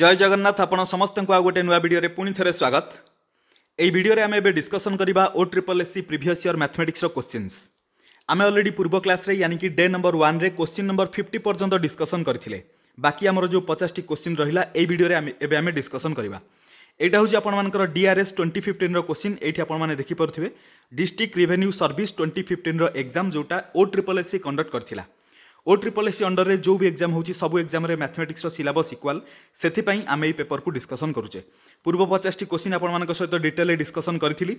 জয় জগন্নাথ আপনার সমস্ত আউ গোটে নূয়া ভিডিওরে পুঁ থে স্বাগত এই ভিডিওরে আমি এবে ডিসকসন করা O triple S C previous year ম্যাথমেটিক্সর কোশ্চিন্স আমি অলরেডি পূর্ব ক্লাসে ইয়ানিকি ডে নম্বর ওয়ান্রে কোশ্চিন নম্বর ফিফটি পর্যন্ত ডিসকসন করে বাকি আমার যে পচাশটি কোশ্চিন রহিলা এই ভিডিওরে এবে আমি ডিসকসন করা এইটা হচ্ছে আপনার ডিআরএস টোয়েন্টি ফিফটিন্র কোশ্চিন এইটি আপনার দেখিপারে ডিস্ট্রিক্ট রেভেন্যু সর্ভিস টোয়েন্টি ফিফটিন্র এক্সাম যেটা ও ট্রিপল এসি কন্ডক্ট করেছিলা ଓ ଟ୍ରିପଲ୍ ଏସ୍ ଅଣ୍ଡରରେ ଯେଉଁ ବି ଏକ୍ଜାମ୍ ହେଉଛି ସବୁ ଏକ୍ଜାମ୍ରେ ମ୍ୟାଥମେଟିକ୍ସର ସିଲାବସ୍ ଇକ୍ୱାଲ୍ ସେଥିପାଇଁ ଆମେ ଏଇ ପେପରକୁ ଡିସ୍କସନ୍ କରୁଛେ ପୂର୍ବ ପଚାଶଟି କୋଶ୍ଚିନ୍ ଆପଣମାନଙ୍କ ସହିତ ଡିଟେଲ୍ରେ ଡିସ୍କସନ୍ କରିଥିଲି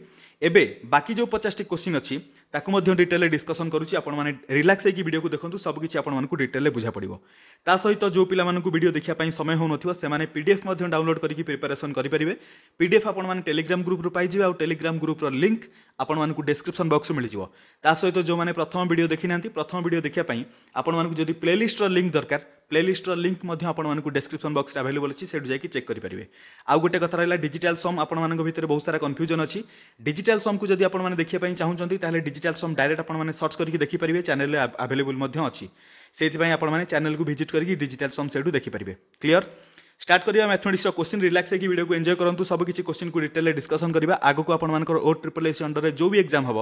ଏବେ ବାକି ଯେଉଁ ପଚାଶଟି କୋଶ୍ଚିନ୍ ଅଛି ତାକୁ ମଧ୍ୟ ଡିଟେଲରେ ଡିସ୍କସନ୍ କରୁଛି ଆପଣମାନେ ରିଲାକ୍ସ ହେଇକି ଭିଡ଼ିଓକୁ ଦେଖନ୍ତୁ ସବୁକିଛି ଆପଣମାନଙ୍କୁ ଡିଟେଲରେ ବୁଝା ପଡ଼ିବ ତା ସହିତ ଯେଉଁ ପିଲାମାନଙ୍କୁ ଭିଡ଼ିଓ ଦେଖିବା ପାଇଁ ସମୟ ହେଉନଥିବ ସେମାନେ ପି ଡି ଏଫ୍ ମଧ୍ୟ ଡାଉନଲୋଡ଼ କରିକି ପ୍ରିପାରେସନ୍ କରିପାରିବେ ପି ଡି ଏଫ୍ ଆପଣମାନେ ଟେଲିଗ୍ରାମ ଗ୍ରୁପରୁ ପାଇଯିବେ ଆଉ ଟେଲିଗ୍ରାମ ଗ୍ରୁପର ଲିଙ୍କ୍ ଆପଣମାନଙ୍କୁ ଡେସ୍କ୍ରିପସନ୍ ବକ୍ସରୁ ମିଳିଯିବ ତା ସହିତ ଯେଉଁମାନେ ପ୍ରଥମ ଭିଡ଼ିଓ ଦେଖିନାହାନ୍ତି ପ୍ରଥମ ଭିଡ଼ିଓ ଦେଖିବା ପାଇଁ ଆପଣମାନଙ୍କୁ ଯଦି ପ୍ଲେଲିଷ୍ଟର ଲିଙ୍କ୍ ଦରକାର ପ୍ଲେଲିଷ୍ଟର ଲିଙ୍କ୍ ମଧ୍ୟ ଆପଣମାନଙ୍କୁ ଡେସ୍କ୍ରିପସନ୍ ବକ୍ସରେ ଆଭେଲେବଲ୍ ଅଛି ସେଠୁ ଯାଇକି ଚେକ୍ କରିପାରିବେ ଆଉ ଗୋଟେ କଥା ରହିଲା ଡିଜିଟାଲ୍ ସମ୍ ଆପଣମାନଙ୍କ ଭିତରେ ବହୁତ ସାରା କନଫ୍ୟୁଜନ୍ ଅଛି ଡିଜିଟାଲ୍ ସମ୍କୁ ଯଦି ଆପଣମାନେ ଦେଖିବା ପାଇଁ ଚାହୁଁଛନ୍ତି ତାହେଲେ ଡିଜିଟାଲ୍ ସମ୍ ଡାଇରେକ୍ଟ ଆପଣମାନେ ସର୍ଚ୍ଚ କରିକି ଦେଖିପାରିବେ ଚ୍ୟାନେଲ୍ରେ ଆଭେଲେବୁଲ୍ ମଧ୍ୟ ଅଛି ସେଇଥିପାଇଁ ଆପଣମାନେ ଚ୍ୟାନେଲ୍କୁ ଭିଜିଟ୍ କରିକି ଡିଜିଟାଲ୍ ସମ୍ ସେଇଠୁ ଦେଖିପାରିବେ କ୍ଲିଅର स्टार्ट करा मैथमेटिक्स क्वेश्चन रिलाक्स होगी भिडियो को एंजय करूँ सब किसी क्वेश्चन को डिटेल डिस्कसन करवा आग को आपर ओ ट्रिपल एस अंडर में जो भी एक्जाम हम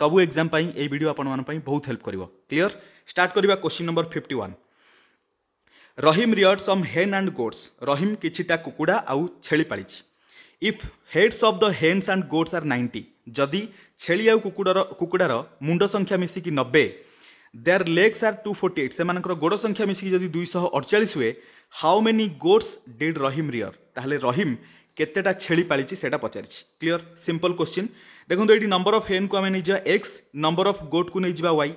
सब एक्जाम यही भिडियो आपण बहुत हेल्प कर क्लीयर स्टार्ट करा question number fifty one Rahim reared some hen and goats Rahim କିଛିଟା କୁକୁଡ଼ା ଆଉ ଛେଳି ପାଳିଛି if heads of the hens and goats are ninety ଯଦି ଛେଳି ଆଉ କୁକୁଡ଼ାର କୁକୁଡ଼ାର ମୁଣ୍ଡ ସଂଖ୍ୟା ମିଶିକି ନବେ their legs are two forty eight ସେମାନଙ୍କର ଗୋଡ଼ ସଂଖ୍ୟା ମିଶିକି ଯଦି ଦୁଇଶହ ଅଡ଼ଚାଳିଶ ହୁଏ how many goats did Rahim rear ତାହେଲେ ରହିମ୍ କେତେଟା ଛେଳି ପାଳିଛି ସେଇଟା ପଚାରିଛି କ୍ଲିଅର ସିମ୍ପଲ୍ କୋଶ୍ଚିନ୍ ଦେଖନ୍ତୁ ଏଇଠି ନମ୍ବର ଅଫ୍ ହେନ୍କୁ ଆମେ ନେଇଯିବା ଏକ୍ସ ନମ୍ବର ଅଫ୍ ଗୋଟ୍କୁ ନେଇଯିବା ୱାଇ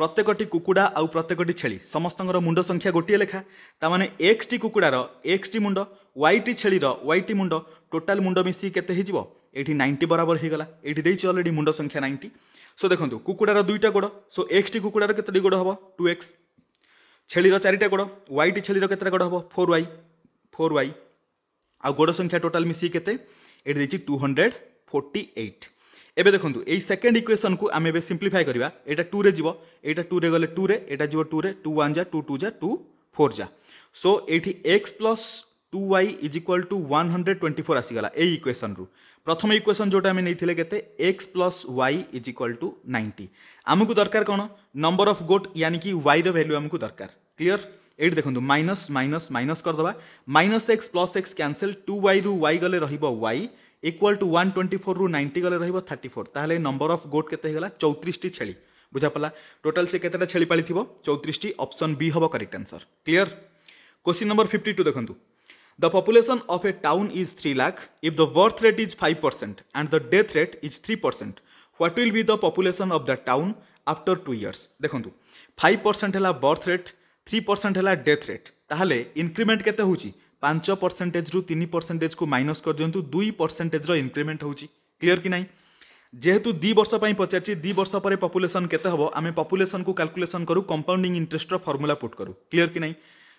ପ୍ରତ୍ୟେକଟି କୁକୁଡ଼ା ଆଉ ପ୍ରତ୍ୟେକଟି ଛେଳି ସମସ୍ତଙ୍କର ମୁଣ୍ଡ ସଂଖ୍ୟା ଗୋଟିଏ ଲେଖା ତାମାନେ ଏକ୍ସଟି କୁକୁଡ଼ାର ଏକ୍ସଟି ମୁଣ୍ଡ ୱାଇଟି ଛେଳିର ୱାଇଟି ମୁଣ୍ଡ ଟୋଟାଲ ମୁଣ୍ଡ ମିଶିକି କେତେ ହେଇଯିବ ଏଇଠି ନାଇଣ୍ଟି ବରାବର ହେଇଗଲା ଏଇଠି ଦେଇଛି ଅଲରେଡ଼ି ମୁଣ୍ଡ ସଂଖ୍ୟା ନାଇଣ୍ଟି ସୋ ଦେଖନ୍ତୁ କୁକୁଡ଼ାର ଦୁଇଟା ଗୋଡ଼ ସୋ ଏକ୍ସଟି କୁକୁଡ଼ାର କେତୋଟି ଗୋଡ଼ ହେବ ଟୁ ଏକ୍ସ ଛେଳିର ଚାରିଟା ଗୋଡ଼ ୱାଇଟି ଛେଳିର କେତେଟା ଗୋଡ଼ ହେବ ଫୋର୍ ୱାଇ ଫୋର୍ ୱାଇ ଆଉ ଗୋଡ଼ ସଂଖ୍ୟା ଟୋଟାଲ ମିଶିକି କେତେ ଏଠି ଦେଇଛି ଟୁ ହଣ୍ଡ୍ରେଡ଼ ଫୋର୍ଟି ଏଇଟ୍ এবে দেখুন এই সেকেন্ড ইকুয়েসন কু আমি এবার সিম্প্লিফাই করা এটা টু রে যাব এইটা টু রে গলে টু রে এটা যাব টু রে টু ওয়ান যা টু টু যা টু ফোর যা সো এইটি X plus two Y is equal to one hundred twenty four আসিগলা এই ইকুয়েসন রু প্রথম ইকুয়েসন যেটা আমি নিয়ে কেতে X plus Y is equal to ninety আমি দরকার কোণ নম্বর অফ গোট ইয়ানি কি ওয়াইর ভ্যালু আমি দরকার ক্লিয়ার এইটি দেখুন মাইনস মাইনস মাইনস করদবা minus X plus X cancel two Y রু ওয়াই গলে রহব Y equal to one twenty four রু নাইন্টি গলে রহব থার্টি ফোর তাহলে নম্বর অফ গোট কেতে হয়ে গলা চৌত্রিশটি ছেড়ি বুঝা পড়া টোটাল সে কেতেটা ছেড়ি পাড়ি চৌত্রিশটি অপশন বি হব correct answer clear question number fifty two দেখুন The population of a town is 3 lakh. If the birth rate is 5% and the death rate is 3%, what will be the population of the town after 2 years? দেখুন 5% হলা birth rate, 3% হলা death rate. তাহলে increment কেতে হচ্ছে ପାଞ୍ଚ ପରସେଣ୍ଟେଜରୁ ତିନି ପରସେଣ୍ଟେଜକୁ minus କରିଦିଅନ୍ତୁ ଦୁଇ ପରସେଣ୍ଟେଜର ଇନକ୍ରିମେଣ୍ଟ ହେଉଛି କ୍ଲିଅର କି ନାହିଁ ଯେହେତୁ ଦୁଇ ବର୍ଷ ପାଇଁ ପଚାରିଛି ଦୁଇ ବର୍ଷ ପରେ ପପୁଲେସନ୍ କେତେ ହେବ ଆମେ ପପୁଲେସନ୍କୁ କାଲକୁଲେସନ୍ କରୁ କମ୍ପାଉଣ୍ଡିଂ ଇଣ୍ଟରେଷ୍ଟର ଫର୍ମୁଲା ପୁଟ୍ କରୁ କ୍ଲିଅର କି ନାହିଁ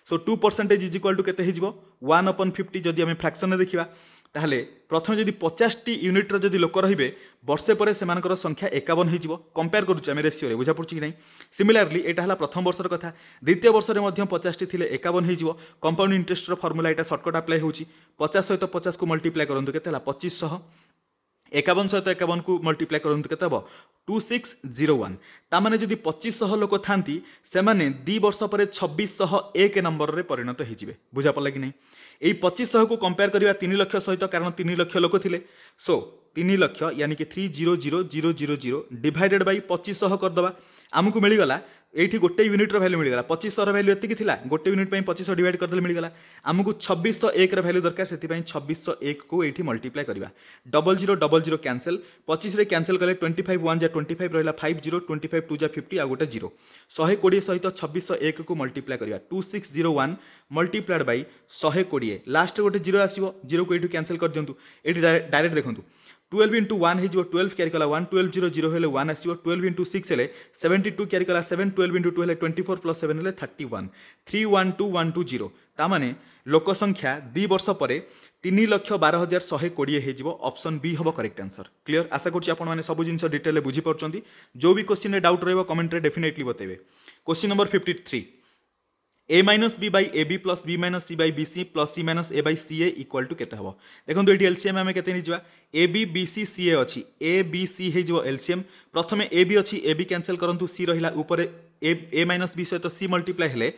so two percentage is equal to କେତେ ହେଇଯିବ ୱାନ୍ ଅପନ୍ ଫିଫ୍ଟି ଯଦି ଆମେ ଫ୍ରାକ୍ସନ୍ରେ ଦେଖିବା তাহলে প্রথমে যদি পচাশটি ইউনিট্র যদি লোক রহবে বর্ষে পরে সে সংখ্যা একাবন হয়ে যাব কম্পেয়ার করছি আমি রেসিওরে বুঝা পড়ছি কি না সিমিলারলি এটা হল প্রথম বর্ষর কথা দ্বিতীয় বর্ষের মধ্যে পচাশটি লে একাবন হয়ে যাব কম্পাউন্ড ইন্টরেস্টর ফর্মুলা এটা সর্টকট আপ্লাই হচ্ছে পচাশ সহ পচাশ কু মল্টিপ্লাই করতু কে হল পঁচিশ শহ একাবন সহ একাবন কু মল্টিপ্লাই করতু কে হব টু সিক্স জিরো ওয়ান তা মানে যদি পঁচিশ শহ লোক থাকে সে দুই বর্ষ পরে ছবিশ শহ এক নম্বরের পরিণত হয়ে যাবে বুঝা পড়লা কি না এই পঁচিশ শহকু কম্পেয়ার করা তিন লক্ষ সহ কারণ তিন লক্ষ লোক লে সো তিন লক্ষ ইয়ানি কি three zero zero zero zero zero divided by পঁচিশ শহ করদেবা আমি মিলগলা ଏଇଠି ଗୋଟେ ୟୁନିଟ୍ର ଭ୍ୟାଲ୍ୟୁ ମିଳିଗଲା ପଚିଶଶହର ଭ୍ୟାଲ୍ୟୁ ଏତିକି ଥିଲା ଗୋଟେ ୟୁନିଟ୍ ପାଇଁ ପଚିଶଶହ ଡିଭାଇଡ଼ କରିଦେଲେ ମିଳିଗଲା ଆମକୁ ଛବିଶଶହ ଏକର ଭ୍ୟାଲ୍ୟୁ ଦରକାର ସେଥିପାଇଁ ଛବିଶଶହ ଏକକୁ ଏଇଠି ମଲ୍ଟିପ୍ଲାଏ କରିବା double zero double zero cancel ପଚିଶରେ କ୍ୟାନସେଲ୍ କଲେ ଟ୍ୱେଣ୍ଟି ଫାଇଭ୍ ୱାନ୍ ଯା ଟ୍ୱେଣ୍ଟି ଫାଇଭ୍ ରହିଲା five zero twenty five two ଯା ଫିଫ୍ଟି ଆଉ ଗୋଟେ ଜିରୋ ଶହେ କୋଡ଼ିଏ ସହିତ ଛବିଶଶହ ଏକକୁ ମଲ୍ଟିପ୍ଲାଏ କରିବା two six zero one multiplied by ଶହେ କୋଡ଼ିଏ ଲାଷ୍ଟରେ ଗୋଟେ ଜିରୋ ଆସିବ ଜିରୋକୁ ଏଇଠୁ କ୍ୟାନସେଲ୍ କରିଦିଅନ୍ତୁ ଏଇଠି ଡାଇରେକ୍ଟ ଦେଖନ୍ତୁ টুয়েলভ ইন্টু ওয়ান হয়ে টুয়েলভ ক্যারি কলা ওয়ান টুয়েলভ জিরো জিরো হলে ওয়ান আসব টুয়েলভ ইন্টু সিক্স হলে সেভেন্টি টু ক্যারি কলা সেভেন টুয়েলভ ইন্টু টু হলে টোয়েন্টি ফোর প্লস সেভেন হলে thirty one three one two one two zero ତା ମାନେ ଲୋକ ସଂଖ୍ୟା ଦୁଇ ବର୍ଷ ପରେ ତିନି ଲକ୍ଷ ବାର ହଜାର ଶହେ କୋଡ଼ିଏ ହେଇଯିବ ଅପସନ୍ ବି ହେବ କରେକ୍ଟ ଆନ୍ସର କ୍ଲିଅର ଆଶା କରୁଛି ଆପଣମାନେ ସବୁ ଜିନିଷ ଡିଟେଲରେ ବୁଝିପାରୁଛନ୍ତି ଯେଉଁ ବି କୋଶ୍ଚିନ୍ରେ ଡାଉଟ୍ ରହିବ କମେଣ୍ଟରେ ଡେଫିନେଟଲି ବତେଇବେ question number fifty three A minus B by A B plus B minus C by B C plus C minus A by C A equal to के देखो ये एलसीएम आम के नहीं ए बी बी सी सी ए अच्छी ए B सी हो LCM प्रथम A B अच्छी ए बी कैनसल करूँ सी रहा ए माइनस बी सहित सी मल्टीप्लाई हेले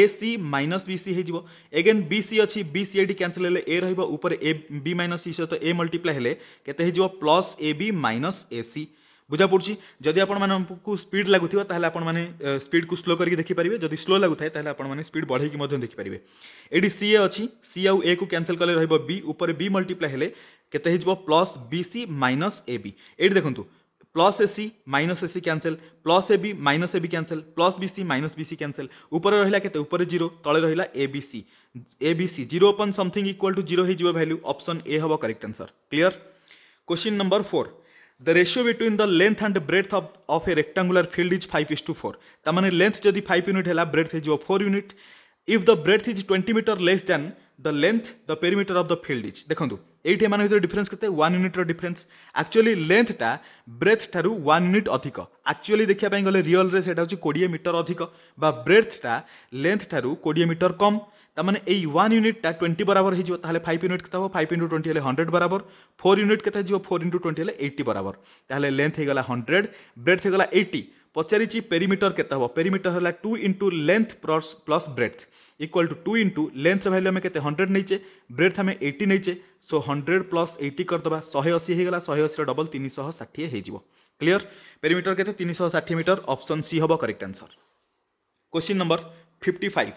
ए सी माइनस बी सी हो एगेन बी सी अच्छी बी सी एटी कैनसल हेले ए रोपर ए बी माइनस सी सहित ए मल्टीप्लाई हेले के plus A B minus A C बुझा पड़ी जदि आप स्पीड लगुव तेल आपने स्पीड को स्लो करके देखिपारे जदि स्लो लगुए तो स्पीड बढ़े देखिपारे ये ए अच्छी सी आउ ए को क्यासल कले रही है बी उपर बी मल्टीप्लाई के plus B C minus A B ये देखो plus A C minus A C cancel plus A B minus A B cancel plus B C minus B C cancel उपर रहा के जीरो तले रहा A B C A B C zero अपन something equal to zero value option A हम correct answer clear question number four the ratio between the length and breath of a rectangular field is five is to four ताने length जदि five unit है breadth हो four unit if the breadth is twenty metre less than the length the perimeter of the field is देखो ये एम भितर difference के one यूनिट्र डिफरेन्स आक्चुअली लेंथटा ब्रेथ ठारू वन यूनिट अधिक आक्चुअली देखापी गले रियल से कोड़े मीटर अधिक बा ब्रेथटा लेंथ ठारू कोड़े मीटर कम তার মানে এই ওয়ান ইউনিটটা টোয়েন্টি বরাবর হয়ে তাহলে ফাইভ ইউনিট কেতে হব ফাইভ ইন্টু টোয়েন্টি হলে হন্ড্রেড বরাবর ফোর ইউনিট কেতে হয়ে ফোর ইন্টু টোয়েন্টি হলে এইটি বরাবর তাহলে লেন্থ হয়ে গলা হন্ড্রেড ব্রেথ হয়ে গলা এইটি পচারিছি পেরিমিটর কেতে হব পেরিমিটর হল two into length plus breadth equal to two into লেন্থর ভ্যালু আমি কেতে হন্ড্রেড নেইছে ব্রেথ আমি এইটি নেইছে সো হন্ড্রেড প্লস এইটি করদেবা শহে অশী হয়ে গলা শহে অশীর ডবল তিনশহ ষাঠিয়ে হয়ে যাব ক্লিয়ার পেরিমিটর কেতে তিনশহ ষাঠিয়ে মিটর অপশন সি হব correct answer question number fifty five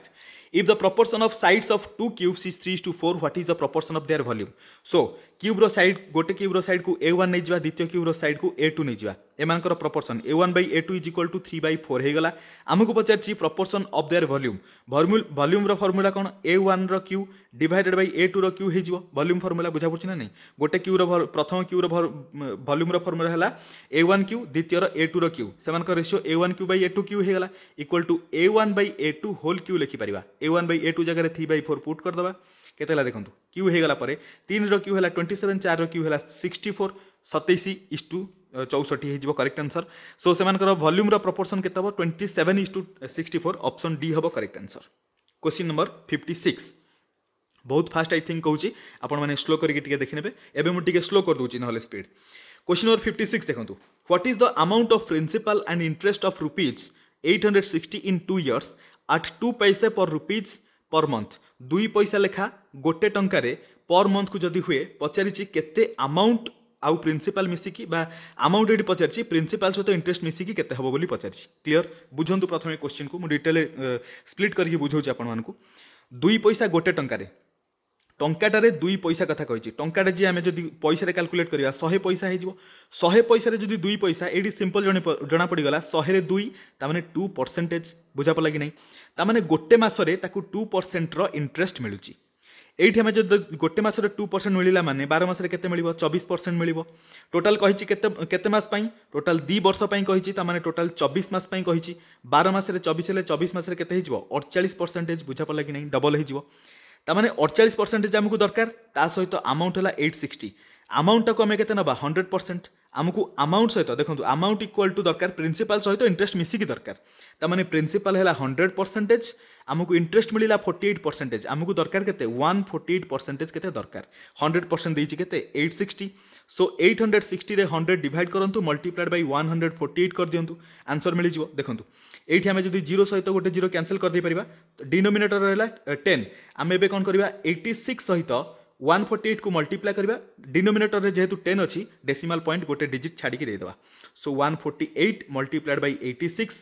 If the proportion of sides of two cubes is 3 is to 4, what is the proportion of their volume? So क्यूब्र side गोटे क्यूब्र sad को ए one नहीं जावा द्वितीय क्यूब्र sad को A two नहीं जावा एमकर proportion A one by A two is equal to three by four होगा आमको पचार प्रपोर्सन अफ देयर भल्यूम भल्यूम्र फर्मुला कौन A one र्यू डिडेड by A to र्यू हो भल्यूम फर्मुला बुझा पड़ी ना नहीं गोटे क्यूर प्रथम क्यूर भल्यूम्र फर्मुला है ए वन क्यू द्वितीयर ए टूर क्यू से ratio A one cube by A two cube होगा equal to A one by A two whole cube लिखिपर A one by A two जगह थ्री बै फोर पुट करदेगा କେତେ ହେଲା cube cube ହୋଇଗଲା ପରେ ତିନିର କ୍ୟୁ ହେଲା ଟ୍ୱେଣ୍ଟି ସେଭେନ୍ ଚାରିର କ୍ୟୁ ହେଲା ସିକ୍ସଟି ଫୋର୍ ସତେଇଶ ଇସ୍ ଟୁ ଚଉଷଠି ହୋଇଯିବ କରେକ୍ଟ ଆନ୍ସର୍ ସୋ ସେମାନଙ୍କର ଭଲ୍ୟୁମ୍ର ପ୍ରପୋର୍ସନ୍ କେତେ ହେବ twenty seven is to sixty four option question number fifty six बहुत फास्ट आई थिंक कौन आपण मैंने स्लो करके देखने एवं मुझे स्लो कर दूसरी ना speed question number fifty six देखो what is the amount of principal and interest of rupees at hundred sixty in two years at two पैसे पर रुपीज पर मन्थ ଦୁଇ ପଇସା ଲେଖା ଗୋଟେ ଟଙ୍କାରେ ପର୍ ମନ୍ଥକୁ ଯଦି ହୁଏ ପଚାରିଛି କେତେ ଆମାଉଣ୍ଟ ଆଉ ପ୍ରିନ୍ସିପାଲ ମିଶିକି ବା ଆମାଉଣ୍ଟ ଏଠି ପଚାରିଛି ପ୍ରିନ୍ସିପାଲ ସହିତ ଇଣ୍ଟରେଷ୍ଟ ମିଶିକି କେତେ ହେବ ବୋଲି ପଚାରିଛି କ୍ଲିଅର ବୁଝନ୍ତୁ ପ୍ରଥମେ କ୍ୱେଶ୍ଚିନ୍କୁ ମୁଁ ଡିଟେଲ ସ୍ପ୍ଲିଟ୍ କରିକି ବୁଝାଉଛି ଆପଣମାନଙ୍କୁ ଦୁଇ ପଇସା ଗୋଟେ ଟଙ୍କାରେ ଟଙ୍କାଟାରେ ଦୁଇ ପଇସା କଥା କହିଛି ଟଙ୍କାଟା ଯିଏ ଆମେ ଯଦି ପଇସାରେ କାଲକୁଲେଟ୍ କରିବା ଶହେ ପଇସା ହେଇଯିବ ଶହେ ପଇସାରେ ଯଦି ଦୁଇ ପଇସା ଏଇଠି ସିମ୍ପଲ୍ ଜଣେ ଜଣାପଡ଼ିଗଲା ଶହେରେ ଦୁଇ ତା'ମାନେ ଟୁ ପରସେଣ୍ଟେଜ୍ ବୁଝାପଡ଼ିଲା କି ନାହିଁ ତା'ମାନେ ଗୋଟେ ମାସରେ ତାକୁ ଟୁ ପରସେଣ୍ଟର ଇଣ୍ଟରେଷ୍ଟ ମିଳୁଛି ଏଇଠି ଆମେ ଯଦି ଗୋଟେ ମାସରେ ଟୁ ପରସେଣ୍ଟ ମିଳିଲା ମାନେ ବାର ମାସରେ କେତେ ମିଳିବ ଚବିଶ ପରସେଣ୍ଟ ମିଳିବ ଟୋଟାଲ୍ କହିଛି କେତେ କେତେ ମାସ ପାଇଁ ଟୋଟାଲ୍ ଦୁଇ ବର୍ଷ ପାଇଁ କହିଛି ତା'ମାନେ ଟୋଟାଲ୍ ଚବିଶ ମାସ ପାଇଁ କହିଛି ବାର ମାସରେ ଚବିଶ ହେଲେ ଚବିଶ ମାସରେ କେତେ ହେଇଯିବ ଅଡ଼ଚାଳିଶ ପରସେଣ୍ଟେଜ୍ ବୁଝାପଡ଼ିଲା କି ନାହିଁ ଡବଲ୍ ହେଇଯିବ ताने अड़चाश परसेंटेज आमको दरकार सहित आमाउंट है एट सिक्सटी आमाउंटा को आम के ना हंड्रेड परसेंट आमको आमाउंट सहित देखो आमाउंट इक्वाल टू दरकार प्रिंसिपाल सहित इंटरेस्ट मिसिकी दरकार ताने प्रिंसिपाल है हंड्रेड परसेंटेज आमको इंटरेस्ट मिला फोर्टी एट परसेंटेज आमको दरकार के वन फोर्टी एट परसेंटेज के दरकार हंड्रेड परसेंट देते eight sixty so eight hundred sixty hundred divide करूँ multiplied by one hundred forty eight कर दिंटू आंसर मिल देखूँ এইটি আমি যদি জিরো সহিত গোটে জিরো ক্যানসেল করেদেইপারা ডিনোমিনেটর রহলা টেন আমি এবে কম করা এইটি সিক্স সহিত ওয়ান ফোর্টি এইট কু মল্টিপ্লাই করা ডিনোমিনেটর যেহেতু টেন অছি ডেসিমাল পয়েন্ট গোটে ডিজিট ছাড়িকি দেবা so one forty eight multiplied by eighty six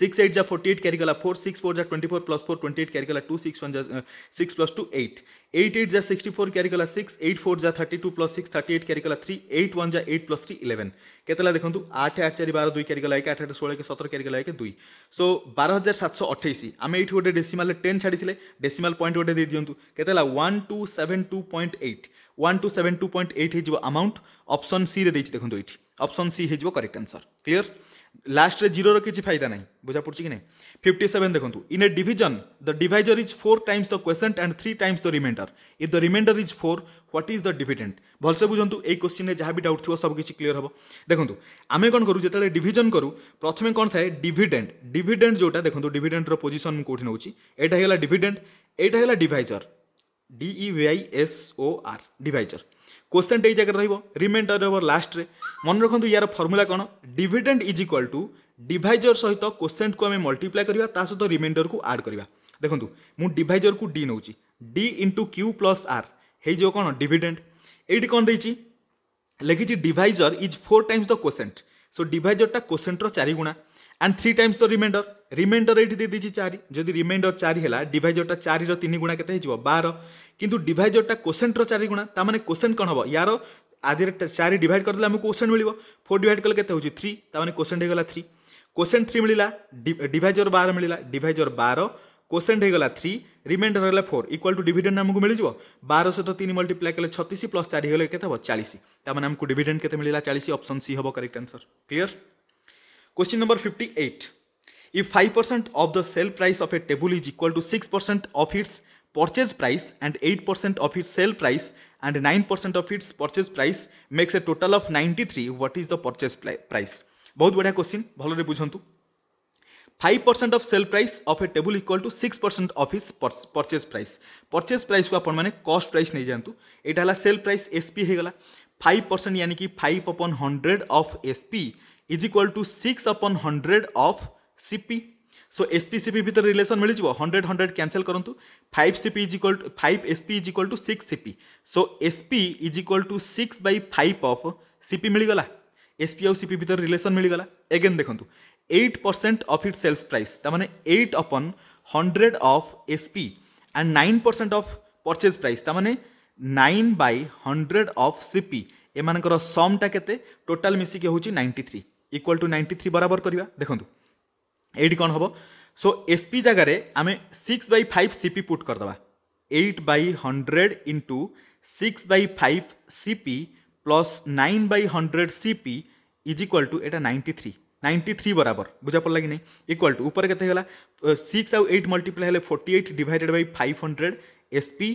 six eight जा फोर्टी एट कैरी गला फोर सिक्स फोर जा twenty four plus four twenty eight carry गला टू सिक्स वन जा six plus two eight eight eight जा sixty four carry six eight four जा thirty two plus six thirty eight carry three eight one जा eight plus three eleven के देखो आठ आठ चार बार दुई कैरी एक आठ आठ षोल एक सतर कैरी एक दुई सो बार हजार सातश अठाईस आम ये गोटे डेसीमाल टेन छाड़ी डेसीमाल पॉइंट गोटे दे दिंतु के one two seven two point eight one two seven two point eight हो अमाउंट ऑप्शन सी रे देखो ये ऑप्शन सी हो करेक्ट आंसर क्लीयर ଲାଷ୍ଟରେ ଜିରୋର କିଛି ଫାଇଦା ନାହିଁ ବୁଝା ପଡ଼ୁଛି କି ନାହିଁ ଫିଫ୍ଟି ସେଭେନ୍ ଦେଖନ୍ତୁ in a division the divisor is four times the quotient and three times the remainder if the remainder is four what is the dividend ଭଲସେ ବୁଝନ୍ତୁ ଏଇ କୋଶ୍ଚିନ୍ରେ ଯାହା ବି ଡାଉଟ୍ ଥିବ ସବୁ କିଛି କ୍ଲିଅର୍ ହେବ ଦେଖନ୍ତୁ ଆମେ କ'ଣ କରୁ ଯେତେବେଳେ ଡିଭିଜନ୍ କରୁ ପ୍ରଥମେ କ'ଣ ଥାଏ ଡିଭିଡେଣ୍ଟ ଡିଭିଡେଣ୍ଟ ଯେଉଁଟା ଦେଖନ୍ତୁ ଡିଭିଡେଣ୍ଟର ପୋଜିସନ୍ ମୁଁ କେଉଁଠି ନେଉଛି ଏଇଟା ହେଇଗଲା ଡିଭିଡେଣ୍ଟ ଏଇଟା ହେଲା divisor D I V I S O R divisor কোশ্চেনটা এই জায়গায় রহব রিমাইন্ডর রহব লাস্টরে মনে রাখতু ইয়ার ফর্মুলা কোণ dividend is equal to divisor সহ কোশ্চেনকু আমি মল্টিপ্লাই করা তা সহ রিমাইন্ডরকু আড করা দেখুন মু ডিভাইজরকু ডি নেছি D into Q plus R হয়ে যাব কোণ ডিভিডেন্ড এইটি কোণ দিয়েছি লেখিছি divisor is four times the quotient so ডিভাইজরটা কোসেন্টর চারিগুণা and three times the remainder remainder এইটি দিয়ে দিয়েছি চারি যদি রিমাইন্ডর চারি হল ডিভাইজরটা চারির তিন গুণা কেতে হয়ে বার कि डिजरटा कोसेंटर चारिगुणा तो मैंने कोसेन कौन हम यार आदि चार डिड कर आमको कोसेंट मिले फोर डिड कले के थ्री तो कोसेंट थ्री कोसेंट थ्री मिलला डिजर बार मिलला डिजर बार कोसेंट होगा थ्री रिमाइंडर होगा फोर इक्वाल टू डिडेड आमको मिल जाव बार सहित तीन मल्टीप्लाई कले छत्तीस प्लस चार होते हम चालीस मैंने आमको डिडेड के चालीस अप्सन सी हम correct answer clear question number fifty eight if five percent of the sale price of a table is equal to six percent of its purchase price purchase price and 8% sale price and nine percent of of purchase price makes a a of ninety three what is the purchase price बहुत बढ़िया question भलि बुझु five percent of sale price of a table equal to six percent of is purchase price purchase price को आपने cost price नहीं जातु यहाँ है सेल प्राइस एसपी होगा फाइव परसेंट यानी कि five upon hundred of SP is equal to six upon hundred of CP so SP CP भितर रिलेसन मिल जाव हंड्रेड हंड्रेड कैनसल करूँ five CP is equal to five SP is equal to six CP so SP is equal to six by five of CP मिलगला SP आउ CP भितर relation मिलगला again देखूँ eight percent of it sales price ताने eight upon hundred of SP and nine percent of purchase price ताने nine by hundred of CP एमकर समटा के total मिसिकी हूँ ninety three equal to ninety three बराबर करवा देखूँ यी कौन हम सो एसपी जगार आम six by five CP put କରିଦେବା eight by hundred into six by five CP plus nine by hundred CP is equal to ଏଇଟା ନାଇଣ୍ଟି ଥ୍ରୀ नाइंटी थ्री बराबर बुझा पड़ा कि नहीं इक्वाल टू उपर के सिक्स आउ एट मल्टीप्लाई है forty eight divided by five hundred SP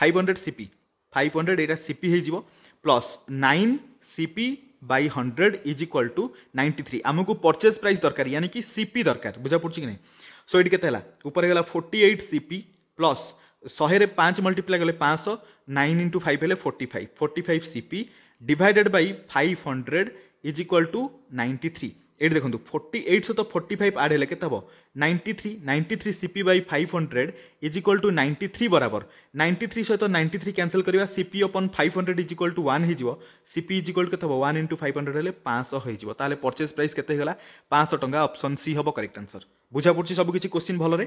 five hundred CP five hundred यहाँ सीपी हो plus nine CP by hundred is equal to ninety three आमको परचेज प्राइस दरकार यानी कि सीपी दरकार बुझा पड़ी कि ना सो ये के ऊपर है फोर्टी एट सीपी प्लस शहे पाँच मल्टीप्लाई कले पाँच नाइन इंटू फाइव हेल्ले forty five forty five CP divided by five hundred is equal to ninety three ଏଇଠି ଦେଖନ୍ତୁ ଫୋର୍ଟି ଏଇଟ୍ ସହିତ ଫୋର୍ଟି ଫାଇଭ୍ ଆଡ଼୍ ହେଲେ କେତେ ହେବ ninety three ninety three C P by five hundred is equal to ninety three ବରାବର ninety three ସହିତ ninety three cancel କରିବା C P upon five hundred is equal to one ହେଇଯିବ C P is equal କେତେ ହେବ one into five hundred ହେଲେ ପାଞ୍ଚଶହ ହେଇଯିବ ତାହେଲେ ପରଚେଜ୍ ପ୍ରାଇସ୍ କେତେ ହେଇଗଲା ପାଞ୍ଚଶହ ଟଙ୍କା ଅପସନ୍ ସି ହେବ କରେକ୍ଟ ଆନ୍ସର୍ ବୁଝାପଡ଼ୁଛି ପଡ଼ୁଛି ସବୁ କିଛି କୋଶ୍ଚିନ୍ ଭଲରେ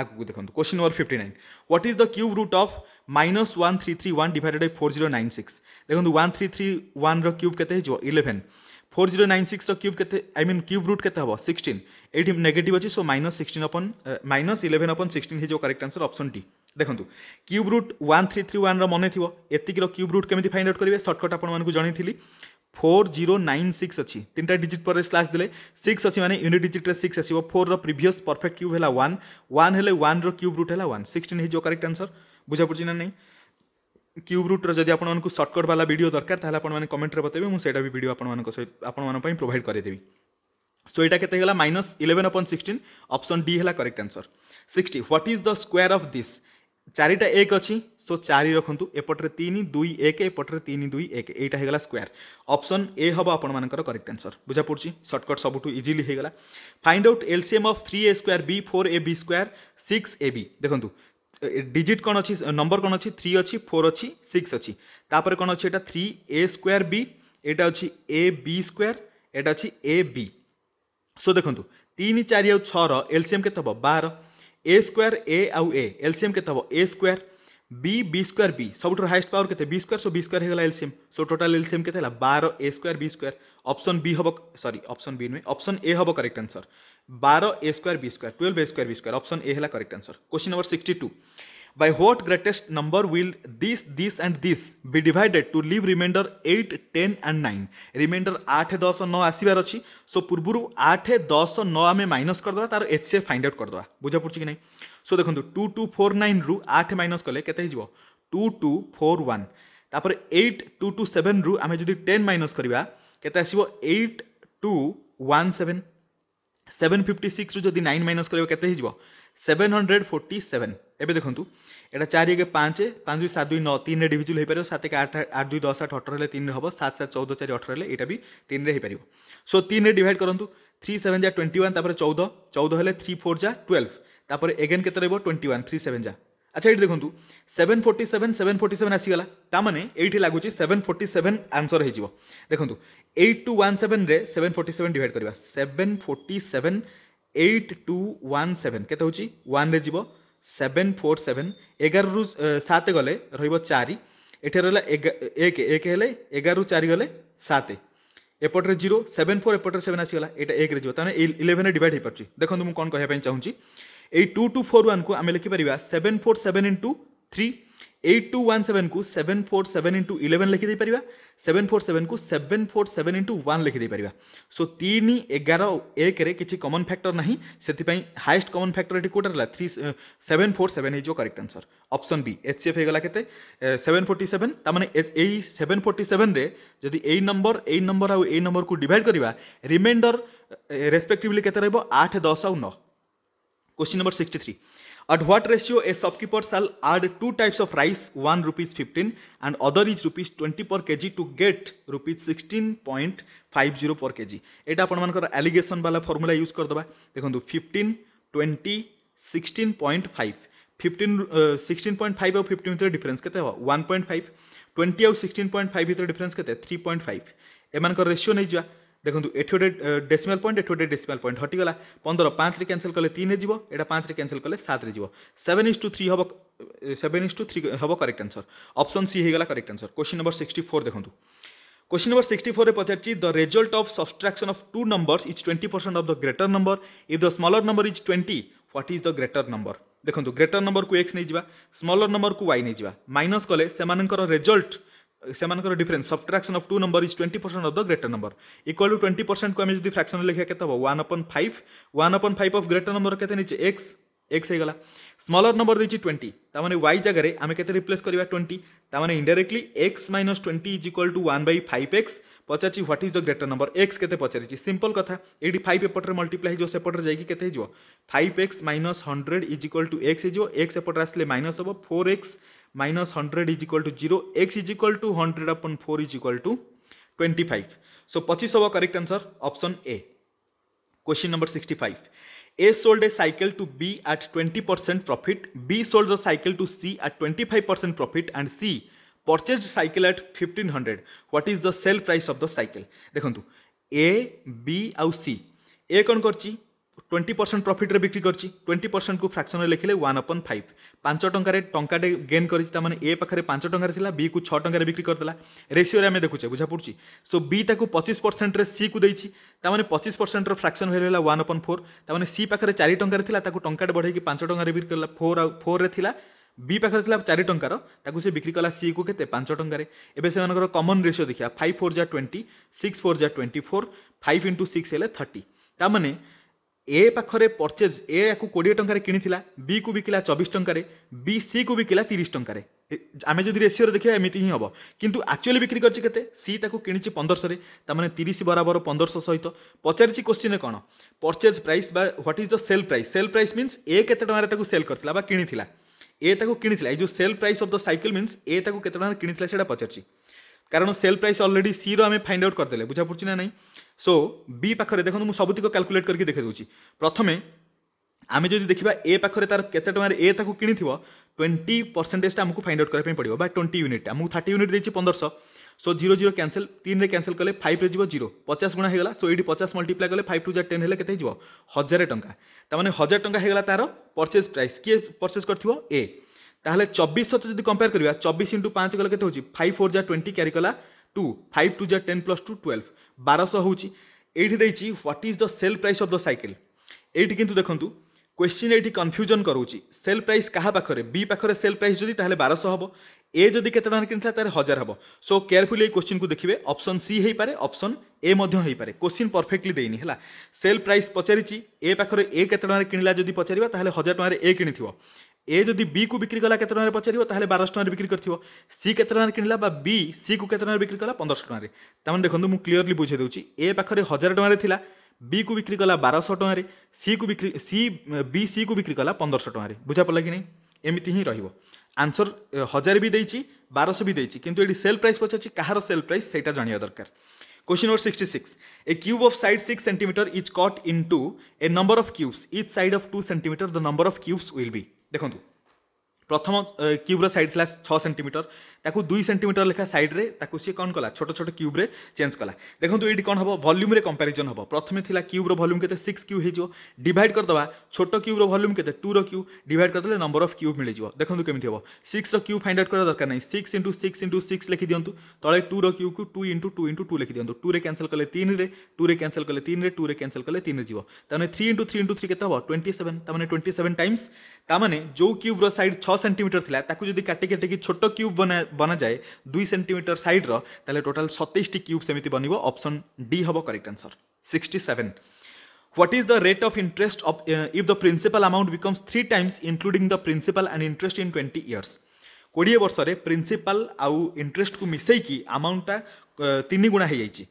ଆଗକୁ ଦେଖନ୍ତୁ question number fifty nine what is the cube root of minus one three three one divided by four zero nine six ଦେଖନ୍ତୁ ୱାନ୍ ଥ୍ରୀ ଥ୍ରୀ ୱାନ୍ର କ୍ୟୁବ୍ କେତେ ହେଇଯିବ eleven four zero nine six cube के I mean cube root के हम sixteen ये negate अच्छी so minus sixteen upon minus eleven upon sixteen हो करेक्ट आंसर अप्सन डी देखो cube root one three three one मन थी एतिक क्यूब रुट कमी फाइंड आउट करेंगे सर्टकट आपको जन फोर जीरो नाइन सिक्स अच्छी तीन टाइम डिजिट पर स्लाश दे सिक्स अच्छी मैंने यूनिट डिजिट्रे सिक्स आसो फोर रिभस परफेक्ट क्यूब है one one one cube root है वन सिक्सटन हो करेक्ट आंसर बुझा पड़ी ना नहीं क्यूब रूट्र जदि आपको सर्टकट बाला भिड दरकार ताहले आपने कमेंट बतेबे मुझे भी भिड आपण प्रोभाइड करदेवी सो यहाँ के minus eleven upon sixteen option D है correct answer sixty what is the square of this चारिटा एक अच्छी सो चारि रखु एपटे तीन दुई एक एपटे तीन दुई एक यहाँ होगा स्क्वयर अप्सन ए हम आपर करेक्ट आंसर बुझा पड़ी सर्टकट सब इजिली होगा find out LCM of three A square B four A B square six A B देखो ডিজিট কোণ অছি নম্বর কোণ অছি থ্রি অছি ফোর অছি সিক্স অছি তাপরে কোণ অছি এটা থ্রি এ স্কোয়ার বি এটা অছি এ বি স্কোয়ার এটা অছি এ বি সো দেখন্তু তিন চারি আউ ছর এলসিএম কেতে হব বার এ স্কোয়ার এ আউ এ এলসিএম কেতে হব A square B B square B সবুঠ হাইস্ট পাওয়ার কেতে B square so B square হয়ে এলসিএম সো টোটাল এলসিএম কেতে হল বার A square B square option B হব সরি অপশন বি নুহে অপশন এ হব করেক্ট আনসর बार A square B square twelve A square B square option A है correct answer question number sixty two by what greatest number will this this and this be divided to leave remainder 8 10 and 9 remainder 8 10 9 आसबार अच्छी so पूर्व आठ दस नौ आम minus करदे तार H C find out करदे बुझा पड़ी कि ना सो देखो टू टू फोर नाइन रु आठ माइनस कले के टू टू फोर वन तापर एट टू टू सेवेन रु आम जब टेन माइनस करवा के आसो eight two one seven seven fifty সিক্সরু যদি নাইন মাইনস করবে কেতে হয়ে সেভেন হন্ড্রেড ফোর্টি সেভেন এবে দেখুন এটা চারি একে পাঁচ পাঁচ দুই সাত দুই ন তিনে ডিভিজুল হয়ে সাত একে আট আট দুই দশ আট অঠর হলে তিনে হব সাত সাত চৌদ চারি অঠর হলে এটা বি তিনে হয়ে পাব সো তিনে ডিভাইড করতু থ্রি সেভেন যা টোয়েন্টি ওয়ান তাপরে চৌদ চৌদ হলে থ্রি ফোর যা টুয়েলভ তাপরে এগেন কেতে রহব টোয়েন্টি ওয়ান থ্রি সেভেন যা আচ্ছা এটি দেখুন seven forty seven seven forty seven আসিগলা তা মানে এইটি লাগুচি সেভেন ফোর্টি সেভেন আনসর হয়ে দেখুন এইট টু ওয়ান সেভেন্রে সেভেন ফোর্টি সেভেন ডিভাইড করা seven forty seven eight two one seven কেতে হচ্ছে ওয়ানরে যাব সেভেন ফোর সেভেন এগারু সাত গলে রহব চারি এটি রহলা এক এক হলে এগারু চারি গলে সাত এপটরে জিরো সেভেন ফোর এপটরে সেভেন আসিগলা এটা একরে যাব তাহলে ইলেভেনরে ডিভাইড হয়ে পারছি দেখুন মু কোণ কে চাহুছি এই টু টু ফোর ওয়ান কু আমি লিখিপার seven four seven into three eight two one seven को seven four seven into eleven लिखिदे पार सेवेन फोर सेवेन को seven four seven into one लिखिदे पार सो तीन एगार एक किसी कमन फैक्टर ना से हाएस्ट कमन फैक्टर ये कौटा रहा थ्री सेवेन फोर सेवेन हो correct answer option B H C F होगा के सेवेन फोर्ट सेवेन तमें सेवेन फोर्ट सेवेन जदि यही नंबर यही नंबर आउ नंबर को डिवाइड करवा रिमाइंडर रेस्पेक्टिवली के आठ दस आउ नौ question number sixty three At what ratio a shopkeeper shall add two types of rice, one rupees 15 and other is rupees 20 per kg to get rupees 16.50 per kg. এটা আপনার allegation বালা formula use করদেবা দেখুন fifteen twenty sixteen point five fifteen sixteen point five আর fifteen ভিতরে difference কেতে হব one point five twenty আর সিক্সটিন পয়েন্ট ফাইভ ভিতরে ডিফরেন্স কেতে থ্রি পয়েন্ট ফাইভ এমানকর রেসিও নেই যা ଦେଖନ୍ତୁ ଏଠି ଗୋଟେ ଡେସିମାଲ ପଏଣ୍ଟ ଏଠି ଗୋଟେ ଡେସିମାଲ ପଏଣ୍ଟ ହଟିଗଲା ପନ୍ଦର ପାଞ୍ଚରେ କ୍ୟାନସେଲ୍ କଲେ ତିନିରେ ଯିବ ଏଇଟା ପାଞ୍ଚରେ କ୍ୟାନସେଲ୍ କଲେ ସାତରେ ଯିବ ସେଭେନ୍ ଇସ୍ ଟୁ ଥ୍ରୀ ହେବ ସେଭେନ୍ ଇସ୍ ଟୁ ଥ୍ରୀ ହେବ କରେକ୍ଟ ଆନ୍ସର ଅପସନ୍ ସି ହେଇଗଲା correct answer question number sixty four ଦେଖନ୍ତୁ क्वेश्चन नंबर सिक्सटी फोर पचार the result of subtraction of two numbers is twenty percent of the greater number if the smaller number is twenty what is the greater number देखो greater number को X नहीं smaller number को Y नहीं minus कले से result সেমানকৰ difference subtraction of two number is twenty percent of the greater number equal to twenty পৰসেণ্টক আমি যদি ফ্ৰাকশ্যন লেখিবা কেতে হ'ব one upon five one upon five of greater number কেতে নিচে এক্স এক্স হয়ে গলা স্মলর নম্বর দিয়েছি টোয়েন্টি তার মানে ওয়াই জায়গায় আমি কেতে রিপ্লেস করা টোয়েন্টি তার মানে indirectly x minus twenty is equal to one by five x পচারছি what is the greater number x কেতে পচারিছি সিম্পল কথা এটি ফাইভ এপটে মল্টিপ্লাই হয়ে সেপটে যাই কেতে হয়ে five x minus hundred is equal to x হয়ে এক্স এপটে আসলে মাইনস হব four x minus 100 is equal to 0 x is equal to 100 upon 4 is equal to 25 so 25 our correct answer option a question number 65 a sold a cycle to b at 20% profit b sold the cycle to c at 25% profit and c purchased cycle at 1500 what is the sell price of the cycle देखंतु a b आउ c a कोन करची twenty percent ପ୍ରଫିଟ୍ରେ ବିକ୍ରି କରିଛି twenty ପରସେଣ୍ଟକୁ ଫ୍ରାକ୍ସନ୍ରେ ଲେଖିଲେ one upon five ପାଞ୍ଚ ଟଙ୍କାରେ ଟଙ୍କାଟେ ଗେନ୍ କରିଛି ତା'ମାନେ ଏ ପାଖରେ ପାଞ୍ଚ ଟଙ୍କାରେ ଥିଲା ବିକୁ ଛଅ ଟଙ୍କାରେ ବିକ୍ରି କରିଦେଲା ରେସିଓରେ ଆମେ ଦେଖୁଛେ ବୁଝାପଡ଼ୁଛି ସୋ ବି ତାକୁ ପଚିଶ ପରସେଣ୍ଟରେ ସିକୁ ଦେଇଛି ତା'ମାନେ ପଚିଶ ପରସେଣ୍ଟର ଫ୍ରାକ୍ସନ୍ ଭାଲ୍ୟୁ ହେଲା ୱାନ୍ ଅପନ୍ ଫୋର୍ ତା'ମାନେ ସି ପାଖରେ ଚାରି ଟଙ୍କାରେ ଥିଲା ତାକୁ ଟଙ୍କାଟେ ବଢ଼େଇକି ପାଞ୍ଚ ଟଙ୍କାରେ ବିକ୍ରି କଲା ଫୋର୍ ଆଉ ଫୋର୍ରେ ଥିଲା ବି ପାଖରେ ଥିଲା ଚାରି ଟଙ୍କାର ତାକୁ ସେ ବିକ୍ରି କଲା ସିକୁ କେତେ ପାଞ୍ଚ ଟଙ୍କାରେ ଏବେ ସେମାନଙ୍କର କମନ୍ ରେସିଓ ଦେଖିବା ଫାଇଭ୍ ଫୋର୍ ଯା ଟ୍ୱେଣ୍ଟି ସିକ୍ସ ଫୋର୍ ଯା twenty four five into six ହେଲେ হলে ତାମାନେ ଏ ପାଖରେ ପରଚେଜ୍ ଏ ୟାକୁ କୋଡ଼ିଏ ଟଙ୍କାରେ କିଣିଥିଲା ବିକୁ ବିକିଲା ଚବିଶ ଟଙ୍କାରେ ବି ସିକୁ ବିକିଲା ତିରିଶ ଟଙ୍କାରେ ଆମେ ଯଦି ରେସିଓରେ ଦେଖିବା ଏମିତି ହିଁ ହେବ କିନ୍ତୁ ଆକ୍ଚୁଆଲି ବିକ୍ରି କରିଛି କେତେ ସି ତାକୁ କିଣିଛି ପନ୍ଦରଶହରେ ତା'ମାନେ ତିରିଶ ବରାବର ପନ୍ଦରଶହ ସହିତ ପଚାରିଛି କୋଶ୍ଚିନ୍ରେ କ'ଣ ପରଚେଜ୍ ପ୍ରାଇସ୍ ବା what is the sell price sell price means A କେତେ ଟଙ୍କାରେ ତାକୁ ସେଲ୍ କରିଥିଲା ବା କିଣିଥିଲା ଏ ତାକୁ କିଣିଥିଲା ଏଇ ଯେଉଁ sell price of the cycle means A ତାକୁ କେତେ ଟଙ୍କାରେ କିଣିଥିଲା ସେଇଟା ପଚାରିଛି কারণ সেল প্রাইস অলরেডি সির আমি ফাইন্ড আউট করেদেলে বুঝা পড়ছি না নাই সো বি পাখে দেখুন মু সবুতিক ক্যালকুলেট করি দেখে দেছি প্রথমে আমি যদি দেখিবা এ পাখে তার কেতে টাকার এ তাকে কিনিথিব টোয়েন্টি পরসেন্টেজটা আমাকে ফাইন্ড আউট করা পড়ব বা টোয়েন্টি ইউনিট আমাকে থার্টি ইউনিট দিয়েছি পনেরশ সো জিরো জিরো ক্যানসেল তিনরে ক্যানসেল কলে ফাইভরে যাব জিরো পচাশ গুণা হয়ে সো এইটি পচাশ মল্টিপ্লাই কলে ফাইভ টু যা টেন হলে কেতে যাব হাজার টঙ্কা তার মানে হাজার টঙ্কা হয়ে তার পরচেজ প্রাইস কি পরচেজ করথিব এ তাহলে চব্বিশ সহ যদি কম্পেয়ার করা চব্বিশ ইন্টু পাঁচ গেলে কেতে হচ্ছে ফাইভ ফোর যা টোয়েন্টি ক্যারি কলা টু ফাইভ টু যা টেন প্লস টু টুয়েলভ বারশহ হচ্ছে এইটি দিয়েছি what is the sell price of the cycle eighty কিন্তু দেখুন কোশ্চিন এইটি কনফ্ୟୁଜନ୍ করুচি সেল প্রাইস কাহা পাখে বি পাখে সেল প্রাইস যদি তাহলে বারশ হব এ যদি কেতে টাকা কিনিলা তাহলে হাজার হব সো কেয়ারফুলি এই কোশ্চিন দেখবে অপশন সি হয়ে অপশন এ হয়ে কোশ্চিন পরফেক্টলি দেইনি হলা সেল প্রাইস পচারিছি এ পাখে এ কেতে টাকা কিনিলা যদি পচারা তাহলে হাজার টাকার এ কিনি ଏ ଯଦି ବି କୁ ବିକ୍ରି କଲା କେତେ ଟଙ୍କାରେ ପଚାରିବ ତାହେଲେ ବାରଶହ ଟଙ୍କାରେ ବିକ୍ରି କରିଥିବ ସି କେତେ ଟଙ୍କାରେ କିଣିଲା ବା ବି ସି କୁ କେତେ ଟଙ୍କାରେ ବିକ୍ରି କଲା ପନ୍ଦରଶହ ଟଙ୍କାରେ ତାମାନେ ଦେଖନ୍ତୁ ମୁଁ କ୍ଲିଅରଲି ବୁଝେଇ ଦେଉଛି ଏ ପାଖରେ ହଜାର ଟଙ୍କାରେ ଥିଲା ବି କୁ ବିକ୍ରି କଲା ବାରଶହ ଟଙ୍କାରେ ସି କୁ ବିକ୍ରି ସି ବି ସି କୁ ବିକ୍ରି କଲା ପନ୍ଦରଶହ ଟଙ୍କାରେ ବୁଝା ପଡ଼ିଲା କି ନାହିଁ ଏମିତି ହିଁ ରହିବ ଆନ୍ସର ହଜାର ବି ଦେଇଛି ବାରଶହ ବି ଦେଇଛି କିନ୍ତୁ ଏଠି ସେଲ୍ ପ୍ରାଇସ୍ ପଚାରିଛି କାହାର ସେଲ୍ ପ୍ରାଇସ୍ ସେଇଟା ଜାଣିବା ଦରକାର Question number 66. A cube of side 6 cm is cut into a number of cubes. Each side of 2 cm, the number of cubes will be. ଦେଖନ୍ତୁ ପ୍ରଥମ କ୍ୟୁବ୍ର ସାଇଜ୍ ଥିଲା ଛଅ ସେଣ୍ଟିମିଟର ତାକୁ ଦୁଇ ସେଣ୍ଟିମିଟର ଲେଖା ସାଇଡ଼୍ରେ ତାକୁ ସିଏ କ'ଣ କଲା ଛୋଟ ଛୋଟ କ୍ୟୁବ୍ରେ ଚେଞ୍ଜ କଲା ଦେଖନ୍ତୁ ଏଇଠି କ'ଣ ହେବ ଭଲ୍ୟୁମ୍ରେ କମ୍ପାରିଜନ୍ ହେବ ପ୍ରଥମେ ଥିଲା କ୍ୟୁବ୍ର ଭଲ୍ୟୁମ୍ କେତେ ସିକ୍ସ କ୍ୟୁ ହେଇଯିବ ଡିଭାଇଡ଼ କରିଦେବା ଛୋଟ କ୍ୟୁବ୍ର ଭଲ୍ୟୁମ୍ କେତେ ଟୁର କ୍ୟୁ ଡିଭାଇଡ଼ କରିଦେଲେ ନମ୍ବର ଅଫ୍ କ୍ୟୁବ୍ ମିଳିଯିବ ଦେଖନ୍ତୁ କେମିତି ହେବ ସିକ୍ସର କ୍ୟୁ ଫାଇଣ୍ଡ ଆଉଟ୍ କରିବା ଦରକାର ନାହିଁ six into six into six ଲେଖିଦିଅନ୍ତୁ ତଳେ ଟୁର କ୍ୟୁକୁ two into two into two ଲେଖିଦିଅନ୍ତୁ ଟୁରେ କ୍ୟାନ୍ସଲ୍ କଲେ ତିନିରେ ଟୁରେ କ୍ୟାନ୍ସଲ୍ କଲେ ତିନିରେ ଟୁରେ କ୍ୟାନ୍ସଲ୍ କଲେ ତିନିରେ ଯିବ ତାମାନେ three into three into three କେତେ ହେବ ଟ୍ୱେଣ୍ଟି ସେଭେନ୍ ତାମାନେ ଟ୍ୱେଣ୍ଟି ସେଭେନ୍ ଟାଇମ୍ସ ତାମାନେ ଯେଉଁ କ୍ୟୁବ୍ର ସାଇଡ଼୍ ଛଅ ସେଣ୍ଟିମିଟର ଥିଲା ତାକୁ ଯଦି କାଟି କାଟିକି ଛୋଟ କ୍ୟୁବ୍ ବନା ବନାଯାଏ ଦୁଇ ସେଣ୍ଟିମିଟର ସାଇଡ଼୍ର ତାହେଲେ ଟୋଟାଲ୍ ସତେଇଶଟି କ୍ୟୁବ୍ ସେମିତି ବନିବ ଅପସନ୍ ଡି ହେବ correct answer sixty seven What is the rate of interest of uh, if the principal amount becomes three times including the principal and interest in 20 years? କୋଡ଼ିଏ ବର୍ଷରେ principal ଆଉ ଇଣ୍ଟରେଷ୍ଟକୁ ମିଶାଇକି ଆମାଉଣ୍ଟଟା ତିନି ଗୁଣା ହେଇଯାଇଛି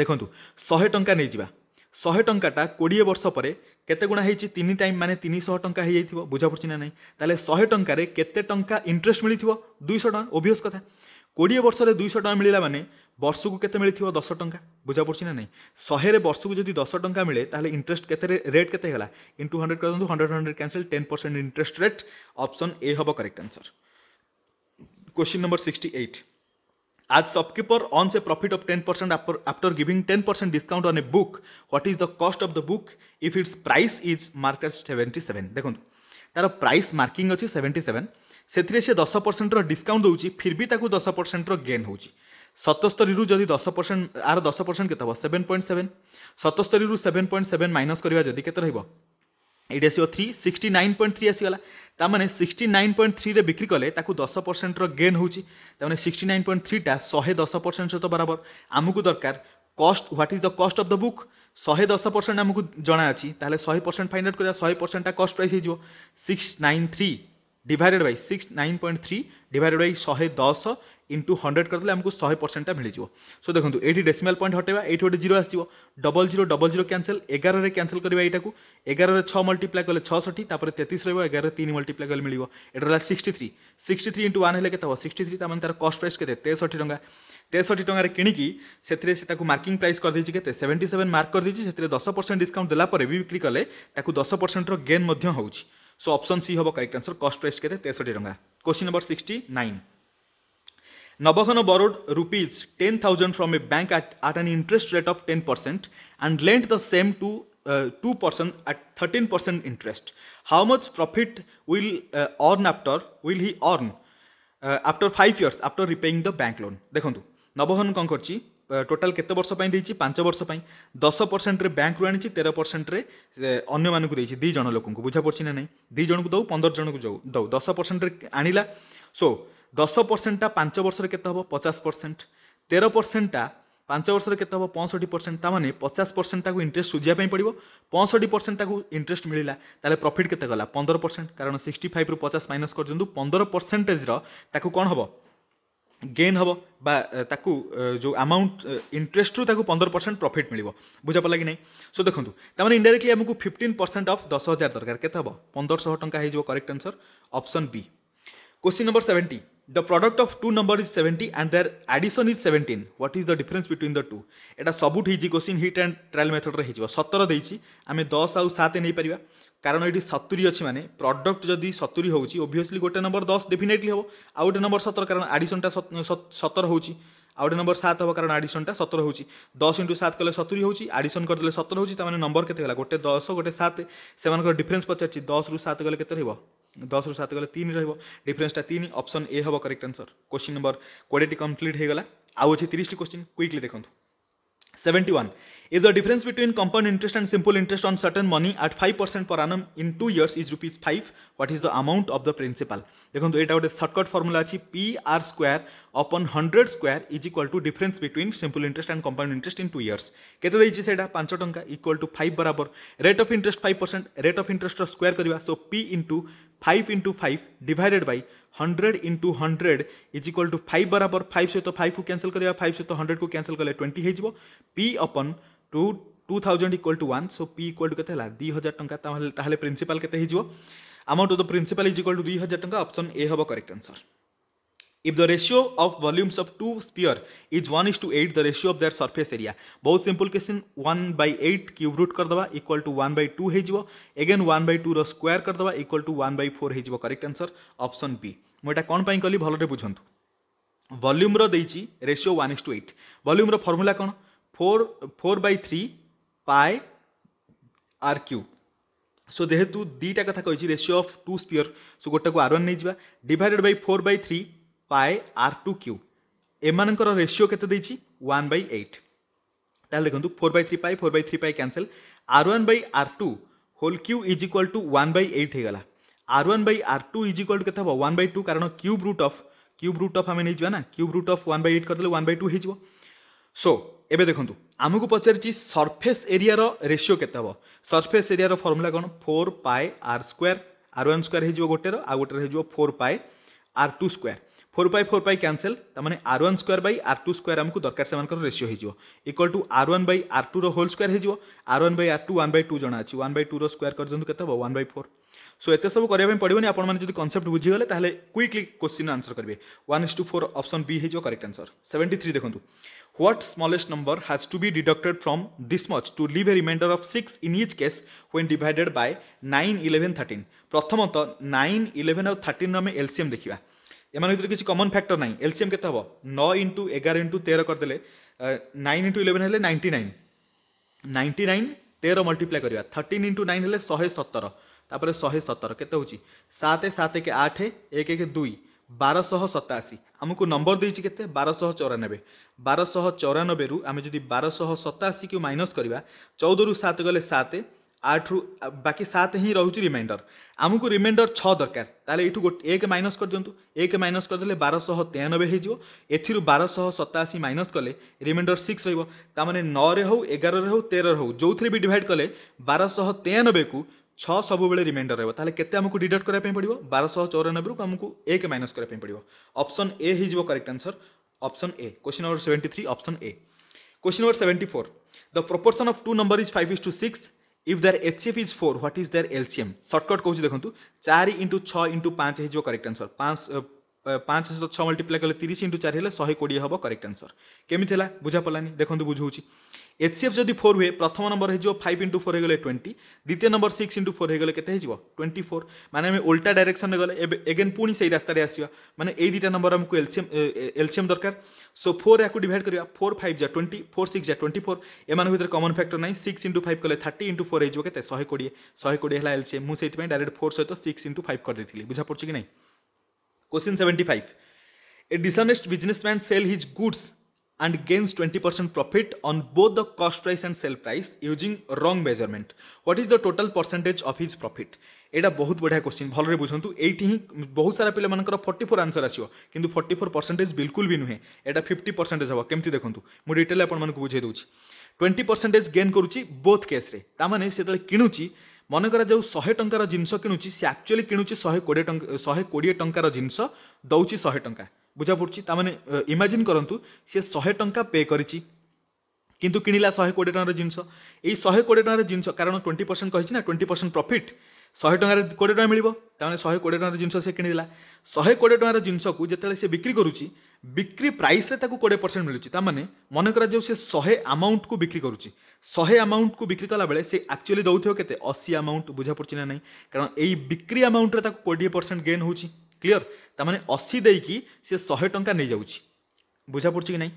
ଦେଖନ୍ତୁ ଶହେ ଟଙ୍କା ନେଇଯିବା ଶହେ ଟଙ୍କାଟା କୋଡ଼ିଏ ବର୍ଷ ପରେ କେତେ ଗୁଣା ହେଇଛି ତିନି ଟାଇମ୍ ମାନେ ତିନିଶହ ଟଙ୍କା ହେଇଯାଇଥିବ ବୁଝାପଡ଼ୁଛି ନା ନାହିଁ ତାହେଲେ ଶହେ ଟଙ୍କାରେ କେତେ ଟଙ୍କା ଇଣ୍ଟରେଷ୍ଟ ମିଳିଥିବ ଦୁଇଶହ ଟଙ୍କା ଓଭିୟସ୍ କଥା କୋଡ଼ିଏ ବର୍ଷରେ ଦୁଇଶହ ଟଙ୍କା ମିଳିଲା ମାନେ ବର୍ଷକୁ କେତେ ମିଳିଥିବ ଦଶ ଟଙ୍କା ବୁଝାପଡ଼ୁଛି ନା ନାହିଁ ଶହେରେ ବର୍ଷକୁ ଯଦି ଦଶ ଟଙ୍କା ମିଳେ ତାହେଲେ ଇଣ୍ଟରେଷ୍ଟ କେତେ ରେଟ୍ କେତେ ହେଲା ଇଣ୍ଟୁ ହଣ୍ଡ୍ରେଡ଼ କରିଦିଅନ୍ତୁ hundred hundred cancel ten percent interest rate option A ହେବ correct answer question number sixty eight As shopkeeper earns a profit of 10% after, after giving 10% discount on a book, what is the cost of the book if its price is marked as 77? দেখুন তার price marking অছি 77 ସେଥିରେ ସେ ଦଶ ପରସେଣ୍ଟର discount ଦେଉଛି ଫିର୍ ବି ତାକୁ ଦଶ ପରସେଣ୍ଟର ଗେନ୍ ହେଉଛି ସତସ୍ତରୀରୁ ଯଦି ଦଶ ପରସେଣ୍ଟ ଆର ଦଶ ପରସେଣ୍ଟ କେତେ ହେବ ସେଭେନ୍ ପଏଣ୍ଟ ସେଭେନ୍ ସତସ୍ତରୀରୁ ସେଭେନ୍ ପଏଣ୍ଟ ସେଭେନ୍ ମାଇନସ୍ କରିବା ଯଦି କେତେ ରହିବ ଏଇଠି ଆସିବ three sixty nine point three ଆସିଗଲା ତାମାନେ ସିକ୍ସଟି ନାଇନ୍ ପଏଣ୍ଟ ଥ୍ରୀରେ ବିକ୍ରି କଲେ ତାକୁ ଦଶ ପରସେଣ୍ଟର ଗେନ୍ ହେଉଛି ତାମାନେ ସିକ୍ସଟି ନାଇନ୍ ପଏଣ୍ଟ ଥ୍ରୀଟା ଶହେ ଦଶ ପରସେଣ୍ଟ ସହିତ ବରାବର ଆମକୁ ଦରକାର କଷ୍ଟ ହ୍ୱାଟ୍ ଇଜ୍ ଦ କଷ୍ଟ ଅଫ୍ ଦ ବୁକ୍ ଶହେ ଦଶ ପରସେଣ୍ଟ ଆମକୁ ଜଣାଅଛି ତାହେଲେ ଶହେ ପରସେଣ୍ଟ ଫାଇଣ୍ଡ ଆଉଟ୍ କରିବା ଶହେ ପରସେଣ୍ଟଟା କଷ୍ଟ ପ୍ରାଇସ୍ ହେଇଯିବ six nine three divided by six nine point three divided by ଶହେ ଦଶ ইন্টু হন্ড্রেড কলে আমি শহে পরসেন্টটা মিলিযোগ সো দেখুন এইটি ডেসিমাল পয়েন্ট হটাইবা এইটি গোটে জিরো আসবে double zero double zero cancel এগারে ক্যানসেল করা এইটাকে এগারে ছ মল্টিপ্লাই কলে ছষঠি তাপরে তেত্রিশ রহব এগারে তিন মল্টিপ্লাই কলে মিলব এটা হল sixty three sixty three into one হলে কেতে হব সিক্সটি থ্রি তার মানে তার কস্ট প্রাইস কেতে তেষঠি টাকা তেষঠি টাকার কিনিকি সেতিরে সে তাকে মার্কিং প্রাইস করেদেইছি কেতে সেভেন্টি সেভেন মার্ক করেদেইছি সেতিরে দশ পরসেন্ট ডিসকাউন্ট দেলা পরে বি বিক্রি কলে তাকে দশ পরসেন্টর গেন মধ্য হচ্ছে সো অপশন সি হব কারেক্ট আনসর কস্ট প্রাইস কেতে তেষঠি টাকা question number sixty nine Nabokhano borrowed rupees 10,000 from a bank at, at an interest rate of 10% and lent the same to uh, 2% at 13% interest. How much profit will uh, earn after, will he earn uh, after 5 years after repaying the bank loan? দেখন্তু নবহন কন করছি total কেতে বর্ষ পাই দিয়েছি পাঁচ বর্ষ পাই দশ পরসেন্টরে ব্যাঙ্করু আনিছি তের পরসেন্টরে অন্য মানুষ দিয়েছি দুই জন লোক বুঝা পড়ছি না নাই দুই জনক দৌ পনের জনক দৌ দশ পরসেন্টরে আনিলা সো so, দশ ପରସେଣ୍ଟଟା ପାଞ୍ଚ ବର୍ଷରେ କେତେ ହେବ ପଚାଶ ପରସେଣ୍ଟ ତେର ପରସେଣ୍ଟଟା ପାଞ୍ଚ ବର୍ଷରେ କେତେ ହେବ ପଞ୍ଚଷଠି ପରସେଣ୍ଟ ତା ମାନେ ପଚାଶ ପରସେଣ୍ଟଟାକୁ ଇଣ୍ଟରେଷ୍ଟ ସୁଝିବା ପାଇଁ ପଡ଼ିବ ପଞ୍ଚଷଠି ପରସେଣ୍ଟଟାକୁ ଇଣ୍ଟରେଷ୍ଟ ମିଳିଲା ତାହେଲେ ପ୍ରଫିଟ୍ କେତେ ଗଲା ପନ୍ଦର ପରସେଣ୍ଟ କାରଣ ସିକ୍ସଟି ଫାଇଭରୁ ପଚାଶ ମାଇନସ୍ କରିଦିଅନ୍ତୁ ପନ୍ଦର ପରସେଣ୍ଟେଜର ତାକୁ କ'ଣ ହେବ ଗେନ୍ ହେବ ବା ତାକୁ ଯେଉଁ ଆମାଉଣ୍ଟ ଇଣ୍ଟରେଷ୍ଟରୁ ତାକୁ ପନ୍ଦର ପରସେଣ୍ଟ ପ୍ରଫିଟ୍ ମିଳିବ ବୁଝାପଡ଼ିଲା କି ନାହିଁ ସୋ ଦେଖନ୍ତୁ ତାମାନେ ଇଣ୍ଡାଇରେକ୍ଟଲି ଆମକୁ ଫିଫ୍ଟିନ୍ ପରସେଣ୍ଟ ଅଫ୍ ଦଶ ହଜାର ଦରକାର କେତେ ହେବ ପନ୍ଦରଶହ ଟଙ୍କା ହେଇଯିବ correct answer option B question number seventy the product of two number is 70 and their addition is 17 what is the difference between the two এটা ସବୁଠି ହେଇଛି କୋଶ୍ଚିନ୍ ହିଟ୍ ଆଣ୍ଡ ଟ୍ରାଏଲ୍ ମେଥଡ଼ରେ ହେଇଯିବ ସତର ଦେଇଛି ଆମେ ଦଶ ଆଉ ସାତ ନେଇପାରିବା କାରଣ ଏଠି ସତୁରି ଅଛି ମାନେ ପ୍ରଡ଼କ୍ଟ ଯଦି ସତୁରି ହେଉଛି ଓଭିୟସ୍ଲି ଗୋଟେ ନମ୍ବର ଦଶ ଡେଫିନେଟଲି ହେବ ଆଉ ଗୋଟେ ନମ୍ବର ସତର କାରଣ ଆଡ଼ିସନଟା ସତର ହେଉଛି ଆଉ ଗୋଟେ ନମ୍ବର ସାତ ହେବ କାରଣ ଆଡ଼ିସନଟା ସତର ହେଉଛି ଦଶ ଇଣ୍ଟୁ ସାତ କଲେ ସତୁରି ହେଉଛି ଆଡ଼ିସନ୍ କରିଦେଲେ ସତର ହେଉଛି ତା'ମାନେ ନମ୍ବର କେତେ ହେଲା ଗୋଟେ ଦଶ ଗୋଟେ ସାତ ସେମାନଙ୍କର ଡିଫରେନ୍ସ ପଚାରିଛି ଦଶରୁ ସାତ ଗଲେ କେତେ ରହିବ ଦଶରୁ ସାତ ଗଲେ ତିନି ରହିବ ଡିଫରେନ୍ସଟା ତିନି ଅପସନ୍ ଏ ହେବ କରେକ୍ଟ ଆନ୍ସର୍ କୋଶ୍ଚିନ୍ ନମ୍ବର କୋଡ଼ିଏଟି କମ୍ପ୍ଲିଟ୍ ହେଇଗଲା ଆଉ ଅଛି ତିରିଶଟି କୋଶ୍ଚିନ୍ କ୍ୱିକ୍ଲି ଦେଖନ୍ତୁ seventy one If the difference between compound interest and simple interest on certain money at 5% per annum in 2 years is rupees 5, what is the amount of the principal? দেখন্তু এটা গোটে shortcut formula আছে P R square upon hundred square is equal to difference between simple interest and compound interest in two years কেতে দিয়েছি সেটা পাঁচ টঙ্কা equal to five বরাবর rate of interest five percent rate of ইন্টারেস্টর square করা so P into five into five divided by hundred into hundred is equal to five बराबर five सहित फाइव को कैनसल करवा फाइव सहित हंड्रेड को cancel कले ट्वेंटी हो P upon two two thousand equal to one so P equal to के दुई हजार टाँह प्रिन्सीपाल के amount of the principal is equal to दुई हजार टाँग अप्सन ए हम correct answer if the ratio of volumes of two sphere is one is to eight the ratio of their surface area बहुत simple question one by eight cube root करदे equal to one by two हो again one by two रोयर करदे equal to one by four हो correct answer option B मुझे कौन पर कल भल्ड बुझुँ वल्यूम्र देसीो वन इज टू एट वल्यूम्र फर्मुला कौन four four by three pi R cube so जेहेतु दुईटा कथा कही ratio of two sphere so गोटा को आर ओन नहीं divided by four by three pi R two cube एम रेसीो के वन बै एट তাহলে দেখুন four by three pi four by three pi cancel R one by R two whole cube is equal to one by eight হয়ে গেল R one by R two is equal to কেতে হব one by two কারণ cube root of cube root of আমি নেই যা না cube root of one by eight করেদেলে ওয়ান বাই টু হয়ে সো এবে দেখুন আমি পচারিছি সরফেস এরিয়ার রেসিও কেতে হব সরফেস এরিয়ার ফর্মুলা কোণ four pi R square R one square হয়ে যাব গোটের আর গোটের হয়ে যাব four pi R two square four by four by cancel তার মানে R one square by R two square আমি দরকার সেমানকর রেসিও হয়ে equal to R one by R টুর হোল স্কোয়ার হয়ে R one by R two one by two জনা আছে ওয়ান বাই টুর স্কোয়ার করতে কেতে হব ওয়ান বাই ফোর सो एत सब करने पड़ोनी आपने कनसेप्ट बुझीगले ताहले क्विकली क्वेश्चन आंसर करेंगे one is to four option B हो करेक्ट आंसर सेवेन्टी थ्री देखो what smallest number has to be deducted from this much to leave a remainder of six in each case when divided by nine eleven thirteen प्रथमतः nine eleven और thirteen आम LCM देखा एम ভিতরে কিছু common factor নাই LCM কেতে হব ন ইন্টু এগারো ইন্টু তেরো করেদেলে নাইন ইন্টু ইলেভেন হলে নাইন্টি নাইন নাইন্টি নাইন তেরো মল্টিপ্লাই করা থার্টিন ইন্টু নাইন হলে ତାପରେ ଶହେ ସତର କେତେ ହେଉଛି ସାତ ସାତ ଏକ ଆଠ ଏକ ଏକ ଦୁଇ ବାରଶହ ସତାଅଶୀ ଆମକୁ ନମ୍ବର ଦେଇଛି କେତେ ବାରଶହ ଚଉରାନବେ ବାରଶହ ଚଉରାନବେରୁ ଆମେ ଯଦି ବାରଶହ ସତାଅଶୀକୁ ମାଇନସ୍ କରିବା ଚଉଦରୁ ସାତ ଗଲେ ସାତ ଆଠରୁ ବାକି ସାତ ହିଁ ରହୁଛି ରିମାଇଣ୍ଡର ଆମକୁ ରିମାଇଣ୍ଡର ଛଅ ଦରକାର ତାହେଲେ ଏଇଠୁ ଗୋଟେ ଏକ ମାଇନସ୍ କରିଦିଅନ୍ତୁ ଏକ ମାଇନସ୍ କରିଦେଲେ ବାରଶହ ତେୟାନବେ ହେଇଯିବ ଏଥିରୁ ବାରଶହ ସତାଅଶୀ ମାଇନସ୍ କଲେ ରିମାଇଣ୍ଡର ସିକ୍ସ ରହିବ ତା'ମାନେ ନଅରେ ହେଉ ଏଗାରରେ ହେଉ ତେରରେ ହେଉ ଯେଉଁଥିରେ ବି ଡିଭାଇଡ଼ କଲେ ବାରଶହ ତେୟାନବେକୁ छः सब वे रिमाइंडर रहा है कैसे आमको डिडक्ट करने पड़ा बारह चौरानबे आमको एक माइनस करने पड़ो अपसन ए हो correct answer option A question number seventy three option A question number seventy four the proportion of two number is five is to six if their H C F is four what is their LCM shortcut कौन देखो चार into छः into पाँच होक्ट answer ପାଞ୍ଚ ସହିତ ଛଅ multiply କଲେ ତିରିଶ ଇଣ୍ଟୁ ଚାରି ହେଲେ ଶହେ କୋଡ଼ିଏ ହେବ କରେକ୍ଟ ଆନ୍ସର କେମିତି ହେଲା ବୁଝାପଡ଼ିଲାନି ଦେଖନ୍ତୁ ବୁଝଉଛି ଏଫ୍ ଯଦି ଫୋର୍ ହୁଏ ପ୍ରଥମ ନମ୍ବର ହେଇଯିବ ଫାଇଭ୍ ଇଣ୍ଟୁ ଫୋର୍ ହେଇଗଲେ ଟ୍ୱେଣ୍ଟି ଦ୍ୱିତୀୟ ନମ୍ବର ସିକ୍ସ ଇଣ୍ଟୁ ଫୋର୍ ହେଇଗଲେ କେତେ ହେଇଯିବ ଟ୍ୱେଣ୍ଟି ଫୋର୍ ମାନେ ଆମେ ଓଲ୍ଟା ଡାଇରେକ୍ସନ୍ରେ ଗଲେ ଏବେ ଏଗେନ୍ ପୁଣି ସେଇ ରାସ୍ତାରେ ଆସିବା ମାନେ ଏଇ ଦୁଇଟା ନମ୍ବର ଆମକୁ ଏଲ୍ସିଏମ୍ ଏଲ୍ସିଏମ୍ ଦରକାର ସୋ ଫୋର୍ ୟାକୁ ଡିଭାଇଡ଼ କରିବା ଫୋର୍ ଫାଇଭ୍ ଯା ଟ୍ୱେଣ୍ଟି ଫୋର୍ ସିକ୍ସ ଯା ଟ୍ୱେଣ୍ଟି ଫୋର୍ ଏମାନଙ୍କ ଭିତରେ କମନ୍ ଫ୍ୟାକ୍ଟର ନାହିଁ ସିକ୍ସ ଇଣ୍ଟୁ ଫାଇଭ୍ କଲେ ଥାର୍ଟି ଇଣ୍ଟୁ ଫୋର୍ ହେଇଯିବ କେତେ ଶହେ କୋଡ଼ିଏ ଶହେ କୋଡ଼ିଏ ହେଲା ଏଲ୍ସିଏମ୍ ମୁଁ ସେଇଥିପାଇଁ ଡାଇରେକ୍ଟ ଫୋର୍ ସହିତ ସିକ୍ସ ଇଣ୍ଟୁ ଫାଇଭ୍ କରିଦେଇଥିଲି ବୁଝା କି ନାହିଁ question seventy five A dishonest businessman sell his goods and gains 20% profit on both the cost price and sell price using wrong measurement what is the total percentage of his profit এটা বহুত বঢ়িয়া question ভালরে বুঝন্তু এইটি হি বহুত সারা পিলা Mankar 44 answer আসিও কিন্তু 44 percentage बिल्कुल भी नुहे এটা 50 परसेंटेज হবা কেমতি দেখন্তু মু ডিটেল আপন মানকু বুঝাই দউছি 20 परसेंटेज গেইন করুচি বোথ কেস রে তা মানে সেতলে কিনুচি ମନେକର ଯେଉଁ ଶହେ ଟଙ୍କାର ଜିନିଷ କିଣୁଛି ସେ ଆକ୍ଚୁଆଲି କିଣୁଛି ଶହେ କୋଡ଼ିଏ ଟଙ୍କା ଶହେ କୋଡ଼ିଏ ଟଙ୍କାର ଜିନିଷ ଦେଉଛି ଶହେ ଟଙ୍କା ବୁଝା ପଡ଼ୁଛି ତାମାନେ ଇମାଜିନ୍ କରନ୍ତୁ ସିଏ ଶହେ ଟଙ୍କା ପେ କରିଛି କିନ୍ତୁ କିଣିଲା ଶହେ କୋଡ଼ିଏ ଟଙ୍କାର ଜିନିଷ ଏଇ ଶହେ କୋଡ଼ିଏ ଟଙ୍କାର ଜିନିଷ କାରଣ ଟ୍ୱେଣ୍ଟି ପରସେଣ୍ଟ କହିଛି ନା ଟ୍ୱେଣ୍ଟି ପରସେଣ୍ଟ ପ୍ରଫିଟ୍ ଶହେ ଟଙ୍କାରେ କୋଡ଼ିଏ ଟଙ୍କା ମିଳିବ ତାମାନେ ଶହେ କୋଡ଼ିଏ ଟଙ୍କାର ଜିନିଷ ସେ କିଣିଦେଲା ଶହେ କୋଡ଼ିଏ ଟଙ୍କାର ଜିନିଷକୁ ଯେତେବେଳେ ସେ ବିକ୍ରି କରୁଛି ବିକ୍ରି ପ୍ରାଇସ୍ରେ ତାକୁ କୋଡ଼ିଏ ପରସେଣ୍ଟ ମିଳୁଛି ତାମାନେ ମନେକର ଯେଉଁ ସେ ଶହେ ଆମାଉଣ୍ଟକୁ ବିକ୍ରି କରୁଛି ଶହେ ଆମାଉଣ୍ଟକୁ ବିକ୍ରି କଲାବେଳେ ସେ ଆକ୍ଚୁଆଲି ଦେଉଥିବ କେତେ ଅଶୀ ଆମାଉଣ୍ଟ ବୁଝାପଡ଼ୁଛି ନା ନାହିଁ କାରଣ ଏଇ ବିକ୍ରି ଆମାଉଣ୍ଟରେ ତାକୁ କୋଡ଼ିଏ ପରସେଣ୍ଟ ଗେନ୍ ହେଉଛି କ୍ଲିଅର ତାମାନେ ଅଶୀ ଦେଇକି ସେ ଶହେ ଟଙ୍କା ନେଇଯାଉଛି ବୁଝାପଡ଼ୁଛି କି ନାହିଁ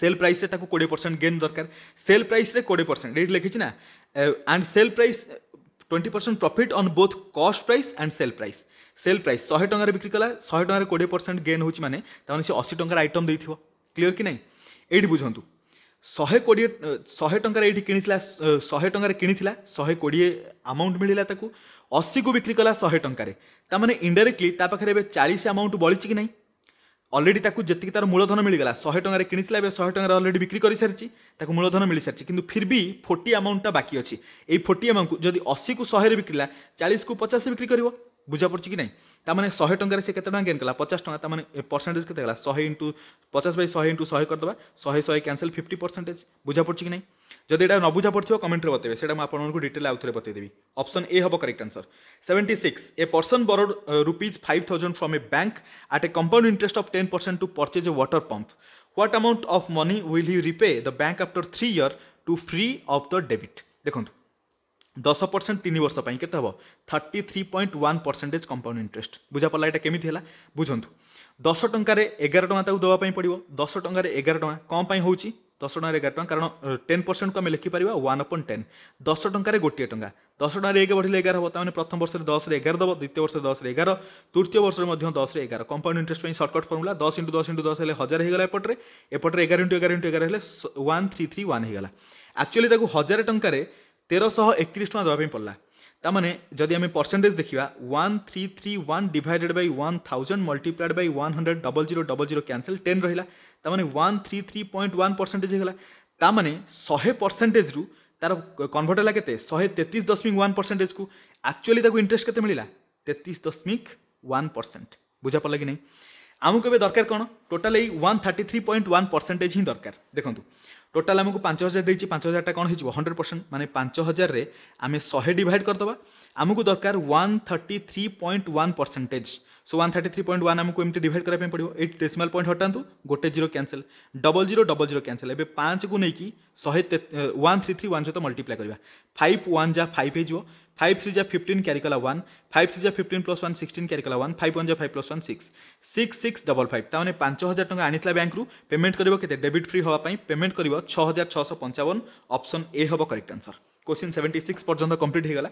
ସେଲ୍ ପ୍ରାଇସ୍ରେ ତାକୁ କୋଡ଼ିଏ ପରସେଣ୍ଟ ଗେନ୍ ଦରକାର ସେଲ୍ ପ୍ରାଇସ୍ରେ କୋଡ଼ିଏ ପରସେଣ୍ଟ ଏଇଠି ଲେଖିଛି ନା and sell price twenty percent profit on both cost price and sell price sell price ଶହେ ଟଙ୍କାରେ ବିକ୍ରି କଲା ଶହେ ଟଙ୍କାରେ କୋଡ଼ିଏ ପରସେଣ୍ଟ ଗେନ୍ ହେଉଛି ମାନେ ତାମାନେ ସେ ଅଶୀ ଟଙ୍କାର ଆଇଟମ୍ ଦେଇଥିବ କ୍ଲିଅର କି ନାହିଁ ଏଇଠି ବୁଝନ୍ତୁ ଶହେ କୋଡ଼ିଏ ଶହେ ଟଙ୍କାରେ ଏଇଠି କିଣିଥିଲା ଶହେ ଟଙ୍କାରେ କିଣିଥିଲା ଶହେ କୋଡ଼ିଏ ଆମାଉଣ୍ଟ ମିଳିଲା ତାକୁ ଅଶୀକୁ ବିକ୍ରି କଲା ଶହେ ଟଙ୍କାରେ ତା'ମାନେ ଇଣ୍ଡାଇରେକ୍ଟଲି ତା ପାଖରେ ଏବେ ଚାଳିଶ ଆମାଉଣ୍ଟ ବଳିଛି କି ନାହିଁ ଅଲରେଡ଼ି ତାକୁ ଯେତିକି ତାର ମୂଳଧନ ମିଳିଗଲା ଶହେ ଟଙ୍କାରେ କିଣିଥିଲା ଏବେ ଶହେ ଟଙ୍କାରେ ଅଲରେଡ଼ି ବିକ୍ରି କରିସାରିଛି ତାକୁ ମୂଳଧନ ମିଳିସାରିଛି କିନ୍ତୁ ଫିର୍ ବି ଫୋର୍ଟି ଆମାଉଣ୍ଟଟା ବାକି ଅଛି ଏଇ ଫୋର୍ଟି ଆମାଉଣ୍ଟକୁ ଯଦି ଅଶୀକୁ ଶହେରେ ବିକ୍ରିଲା ଚାଳିଶକୁ ପଚାଶ ବିକ୍ରି କରିବ ବୁଝାପଡ଼ୁଛି କି ନାହିଁ নাই ତା ମାନେ ଶହେ ଟଙ୍କାରେ ସେ କେତେ ଟଙ୍କା ଗେନ୍ କଲା ପଚାଶ ଟଙ୍କା ତା ମାନେ ପରସେଣ୍ଟେଜ୍ କେତେ ହେଲା ଶହେ ଇଣ୍ଟୁ ପଚାଶ ବାଇ ଶହେ ଇଣ୍ଟୁ ଶହେ କରିଦେବା ଶହେ ଶହେ କ୍ୟାନସଲ୍ ଫିଫ୍ଟି ପରସେଣ୍ଟେଜ୍ ବୁଝା କି ନାହିଁ ଯଦି ଏଇଟା ନ ବୁଝା ପଡ଼ିଥିବ କମେଣ୍ଟରେ ବତେଇବେ ସେଇଟା ମୁଁ ଆପଣଙ୍କୁ ଡିଟେଲ୍ ଆଉଥରେ ବତେଇଦେବି ଅପସନ୍ ଏ ହେବ correct answer seventy six a person borrowed rupees five thousand from a bank at a compound interest of ten percent to purchase a water pump what amount of money will he repay the bank after three year to free of the debit ଦେଖନ୍ତୁ দশ percent তিন বর্ষ পাই কেতে হব thirty three point one percentage compound interest বুঝা পড়া এটা কেমিতি হল বুঝন্তু দশ টাকার এগার টাকা তাকে দেওয়া পড়ব দশ টাকার এগার টাকা কম পাই হচ্ছে দশ টাকার এগার টাকা কারণ টেন পরসেন্টকে আমি লেখিপারা ওয়ান অপন টেন দশ টাকার গোটিয়ে টাকা দশ টাকার এক বড়লে এগার হব তাহলে প্রথম বর্ষের দশরে এগার দেব দ্বিতীয় বর্ষে দশরে এগার তৃতীয় বর্ষে মধ্যে দশরে এগার কম্পাউন্ড ইন্টরেস্ট পাই সর্টকট ফর্মুলা দশ ইন্টু দশ ইন্টু দশ হলে হাজার হয়ে গেল এপটে এপটে এগার ইন্টু এগার ইন্টু এগার হলে ওয়ান থ্রি থ্রি ওয়ান হয়ে গেল আকচুয়ালি তাকে হাজার টাকার তেরশহ একত্রিশ ଟଙ୍କା ଦେବା ପାଇଁ ପଡ଼ିଲା ତାମାନେ ଯଦି ଆମେ ପରସେଣ୍ଟେଜ୍ ଦେଖିବା one three three one divided by one thousand multiplied by one hundred double zero double zero cancel ten ରହିଲା ତାମାନେ one three three point one percentage ହେଇଗଲା ତାମାନେ ଶହେ ପରସେଣ୍ଟେଜ୍ରୁ ତାର କନଭର୍ଟ ହେଲା କେତେ ଶହେ ତେତିଶ ଦଶମିକ ୱାନ୍ ପରସେଣ୍ଟେଜ୍କୁ ଆକ୍ଚୁଆଲି ତାକୁ ଇଣ୍ଟରେଷ୍ଟ କେତେ ମିଳିଲା ତେତିଶ ଦଶମିକ ୱାନ୍ ପରସେଣ୍ଟ ବୁଝାପଡ଼ିଲା କି ନାହିଁ ଆମକୁ ଏବେ ଦରକାର କ'ଣ ଟୋଟାଲ୍ ଏଇ one thirty three point one percentage ହିଁ ଦରକାର ଦେଖନ୍ତୁ ଟୋଟାଲ୍ ଆମକୁ ପାଞ୍ଚ ହଜାର ଦେଇଛି ପାଞ୍ଚ ହଜାରଟା କ'ଣ ହେଇଯିବ ହଣ୍ଡ୍ରେଡ଼ ପରସେଣ୍ଟ ମାନେ ପାଞ୍ଚ ହଜାରରେ ଆମେ ଶହେ ଡିଭାଇଡ଼ କରିଦେବା ଆମକୁ ଦରକାର one thirty three point one percentage so one thirty three point one ଆମକୁ ଏମିତି ଡିଭାଇଡ଼ କରିବା ପାଇଁ ପଡ଼ିବ ଏଇଟ୍ ଡେସିମାଲ୍ ପଏଣ୍ଟ ହଟାନ୍ତୁ ଗୋଟେ zero cancel double zero double zero cancel ଏବେ ପାଞ୍ଚକୁ ନେଇକି ଶହେ ୱାନ୍ ଥ୍ରୀ ଥ୍ରୀ ୱାନ୍ ସହିତ ମଲ୍ଟିପ୍ଲାଏ କରିବା ଫାଇଭ୍ ୱାନ୍ ଯାହା ଫାଇଭ୍ ହେଇଯିବ फाइव थ्री जा फिफ्टीन कैरी कला वन फाइव थ्री जा fifteen plus one sixteen carry कला वन फाइव वन जा five plus one six six six double five ताने पांच हजार टाँग आनी बैंक पेमेंट करते डेबिट फ्री हाँपाई पेमेंट कर छजार छःश पंचावन अप्सन ए हम correct answer question seventy six पर्यटन कम्प्लीट होगा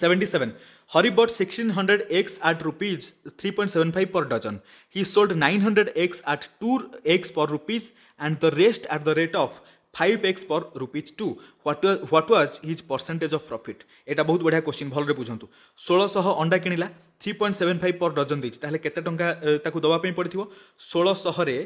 सेवेन्टी सेवेन हरिबर्ड sixteen hundred eggs at rupees three point seven five per dozen he sold nine hundred eggs at two eggs per rupees and the rest at the rate of 5x for rupees 2 what what was his percentage of profit এটা বহুত বঢ়িয়া question ভালরে বুঝন্তু 1600 অন্ডা কিনিলা 3.75 पर dozen দিছি তাহলে কেতে টঙ্কা তাকু দবা পই পড়িথিবো 1600 রে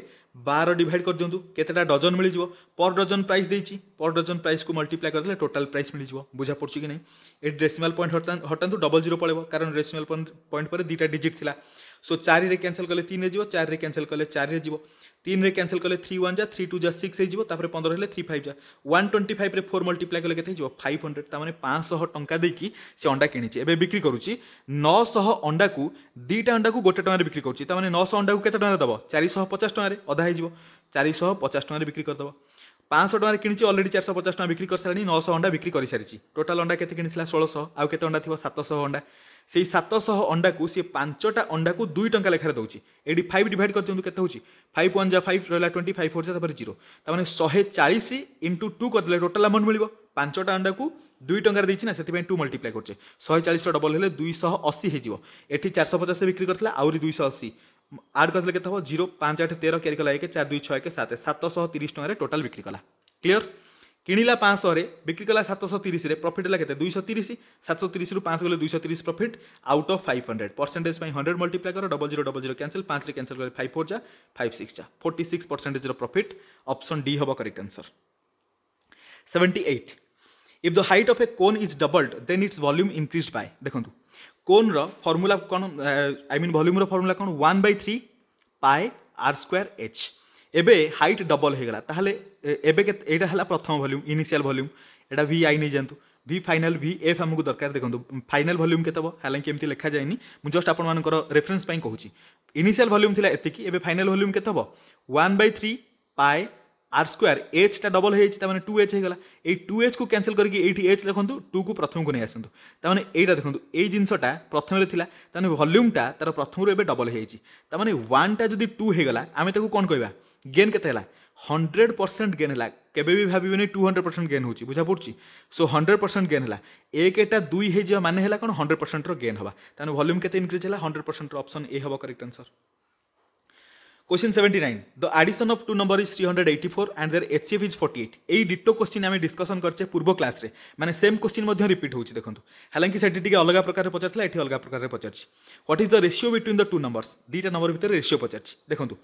12 ডিভাইড কর দিয়ন্তু কেতেটা ডজন মিলি যিবো पर ডজন প্রাইস দেইছি पर ডজন প্রাইস কু মাল্টিপ্লাই কর দিলে টোটাল প্রাইস মিলি যিবো বুঝা পড়ছি কি নাই এ ডেসিমাল পয়েন্ট হটান হটান্তু ডবল জিরো পড়েবো কারণ ডেসিমাল পয়েন্ট পরে দুইটা ডিজিট থিলা সো চারিরে ক্যানসেল কলে তিন হয়ে চারিরে ক্যানসেল কলে চারিরে যাব তিনরে ক্যানসেল কলে থ্রি ওয়ান যা থ্রি টু যা সিক্স হয়ে তাপরে পনেরো হলে থ্রি ফাইভ যা ওয়ান টোয়েন্টি ফাইভরে ফোর মল্টিপ্লাই কলে কেতে হয়ে ফাইভ হন্ড্রেড তার মানে পাঁচশহ টঙ্কা দিয়ে সে অন্ডা কিনিছে এবে বিক্রি করুছি নশহ অন্ডাকু দুইটা অন্ডাকু গোটে টাকার বিক্রি করছি তার মানে নশহ অন্ডাকু কেতে টাকার দেব চারিশহ পচাশ টাকার অধা হয়ে চারিশহ পচাশ টাকার বিক্রি করেদেব পাঁচশহ টাকার কিনিছি অলরেডি চারশহ পচাশ টাকা বিক্রি করে সারি নশহ অন্ডা বিক্রি করে সারিছি টোটাল অন্ডা কেতে কিনি ষোলশহ আউ কেতে অন্ডা থাকবে সাতশহ অন্ডা সেই ସାତଶହ ଅଣ୍ଡାକୁ ସିଏ ପାଞ୍ଚଟା ଅଣ୍ଡାକୁ ଦୁଇ ଟଙ୍କା ଲେଖାରେ ଦେଉଛି ଏଇଠି ଫାଇଭ୍ ଡିଭାଇଡ଼ କରିଦିଅନ୍ତୁ କେତେ ହେଉଛି ଫାଇଭ୍ ୱାନ୍ ଯା ଫାଇଭ୍ ରହିଲା ଟ୍ୱେଣ୍ଟି ଫାଇଭ୍ ଫୋର୍ ଯା ତାପରେ ଜିରୋ ତାମାନେ ଶହେ ଚାଳିଶ ଇଣ୍ଟୁ ଟୁ କରିଦେଲେ ଟୋଟାଲ୍ ଆମାଉଣ୍ଟ ମିଳିବ ପାଞ୍ଚଟା ଅଣ୍ଡାକୁ ଦୁଇ ଟଙ୍କାରେ ଦେଇଛି ନା ସେଥିପାଇଁ ଟୁ ମଲ୍ଟିପ୍ଲାଏ କରୁଛେ ଶହେ ଚାଳିଶର ଡବଲ୍ ହେଲେ ଦୁଇଶହ ଅଶୀ ହେଇଯିବ ଏଠି ଚାରିଶହ ପଚାଶ ବିକ୍ରି କରିଥିଲା ଆହୁରି ଦୁଇଶହ ଅଶୀ ଆଡ଼ କରିଥିଲେ କେତେ ହେବ ଜିରୋ ପାଞ୍ଚ ଆଠ ତେର କ୍ୟାରି କଲା ଏକ ଚାରି ଦୁଇ ଛଅ ଏକ ସାତ ସାତଶହ ତିରିଶ ଟଙ୍କାରେ ଟୋଟାଲ୍ ବିକ୍ରି କଲା କ୍ଲିଅର କିଣିଲା ପାଞ୍ଚଶହରେ ବିକ୍ରି କଲା ସାତଶହ ତିରିଶରେ ପ୍ରଫିଟ୍ ହେଲା କେତେ ଦୁଇଶହ ତିରିଶ ସାତଶହ ତିରିଶରୁ ପାଞ୍ଚ ଗଲେ ଦୁଇଶହ ତିରିଶ profit out of five hundred percentage ପାଇଁ ହଣ୍ଡ୍ରେଡ଼ ମଲ୍ଟିପ୍ଲାଏ କର double zero double zero cancel ପାଞ୍ଚରେ କ୍ୟାନ୍ସଲ୍ କଲେ ଫାଇଭ୍ ଫୋର୍ ଯା ଫାଇଭ୍ ସିକ୍ସ ଯା ଫୋର୍ଟି ସିକ୍ସ ପରସେଣ୍ଟେଜ୍ର ପ୍ରଫିଟ୍ ଅପସନ୍ ଡି ହେବ correct answer seventy eight if the height of a cone is doubled then its volume increase by ଦେଖନ୍ତୁ କୋନ୍ର formula କ'ଣ I mean ଭଲ୍ୟୁମ୍ର ଫର୍ମୁଲା କ'ଣ one by three pi r square h ଏବେ height double ହେଇଗଲା ତାହେଲେ ଏବେ କେତେ ଏଇଟା ହେଲା ପ୍ରଥମ ଭଲ୍ୟୁମ୍ ଇନିସିଆଲ୍ ଭଲ୍ୟୁମ୍ ଏଇଟା ଭି ଆଇ ନେଇଯାଆନ୍ତୁ ଭି ଫାଇନାଲ୍ ଭି ଏଫ୍ ଆମକୁ ଦରକାର ଦେଖନ୍ତୁ ଫାଇନାଲ୍ ଭଲ୍ୟୁମ୍ କେତେ ହେବ ହାଲାଙ୍କି ଏମିତି ଲେଖାଯାଇନି ମୁଁ ଜଷ୍ଟ ଆପଣମାନଙ୍କର ରେଫରେନ୍ସ ପାଇଁ କହୁଛି ଇନିସିଆଲ୍ ଭଲ୍ୟୁମ୍ ଥିଲା ଏତିକି ଏବେ ଫାଇନାଲ୍ ଭଲ୍ୟୁମ୍ କେତେ ହେବ one by three pi r square एचटा डबल होने टू एच होगा ये टू एच को कैनसल करके ये एच लिखु टू को प्रथम को नहीं आसतु ताने यहाँ देखो ये जिनसटा प्रथम ताने भल्यूमटा तार प्रथम डबल होने वन टा जब टू होगा आम कौन कह ଗେନ୍ କେତେ ହେଲା ହଣ୍ଡ୍ରେଡ଼୍ ପରସେଣ୍ଟ ଗେନ୍ ହେଲା କେବେ ବି ଭାବିବେନି ଟୁ ହଣ୍ଡ୍ରେଡ଼ ପରସେଣ୍ଟ ଗେନ୍ ହେଉଛି ବୁଝାପଡ଼ୁଛି ସୋ ହଣ୍ଡ୍ରେଡ଼୍ ପରସେଣ୍ଟ ଗେନ୍ ହେଲା ଏକଟା ଦୁଇ ହେଇଯିବା ମାନେ ହେଲା କ'ଣ ହଣ୍ଡ୍ରେଡ଼ ପରସେଣ୍ଟର ଗେନ୍ ହେବା ତାହେଲେ ଭଲ୍ୟୁମ୍ କେତେ ଇନକ୍ରିଜ୍ ହେଲା ହଣ୍ଡ୍ରେଡ଼ ପରସେଣ୍ଟର ଅପସନ୍ ଏ ହେବ correct answer Question 79. The addition of two number is 384 and their HCF is 48. এই ডিটো কোশ্চিন আমি ডিসকসন করছে পূর্ব ক্লাসে মানে সেম কোশ্চিন মধ্যে রিপিট হচ্ছে দেখুন হালাকি সেটি টিকে অলগা প্রকারে পচারছিল এটি অলগা প্রকারে পচারছি what is the ratio between the two numbers ଦୁଇଟା ନମ୍ବର ଭିତରେ ରେସିଓ পচারছি ଦେଖନ୍ତୁ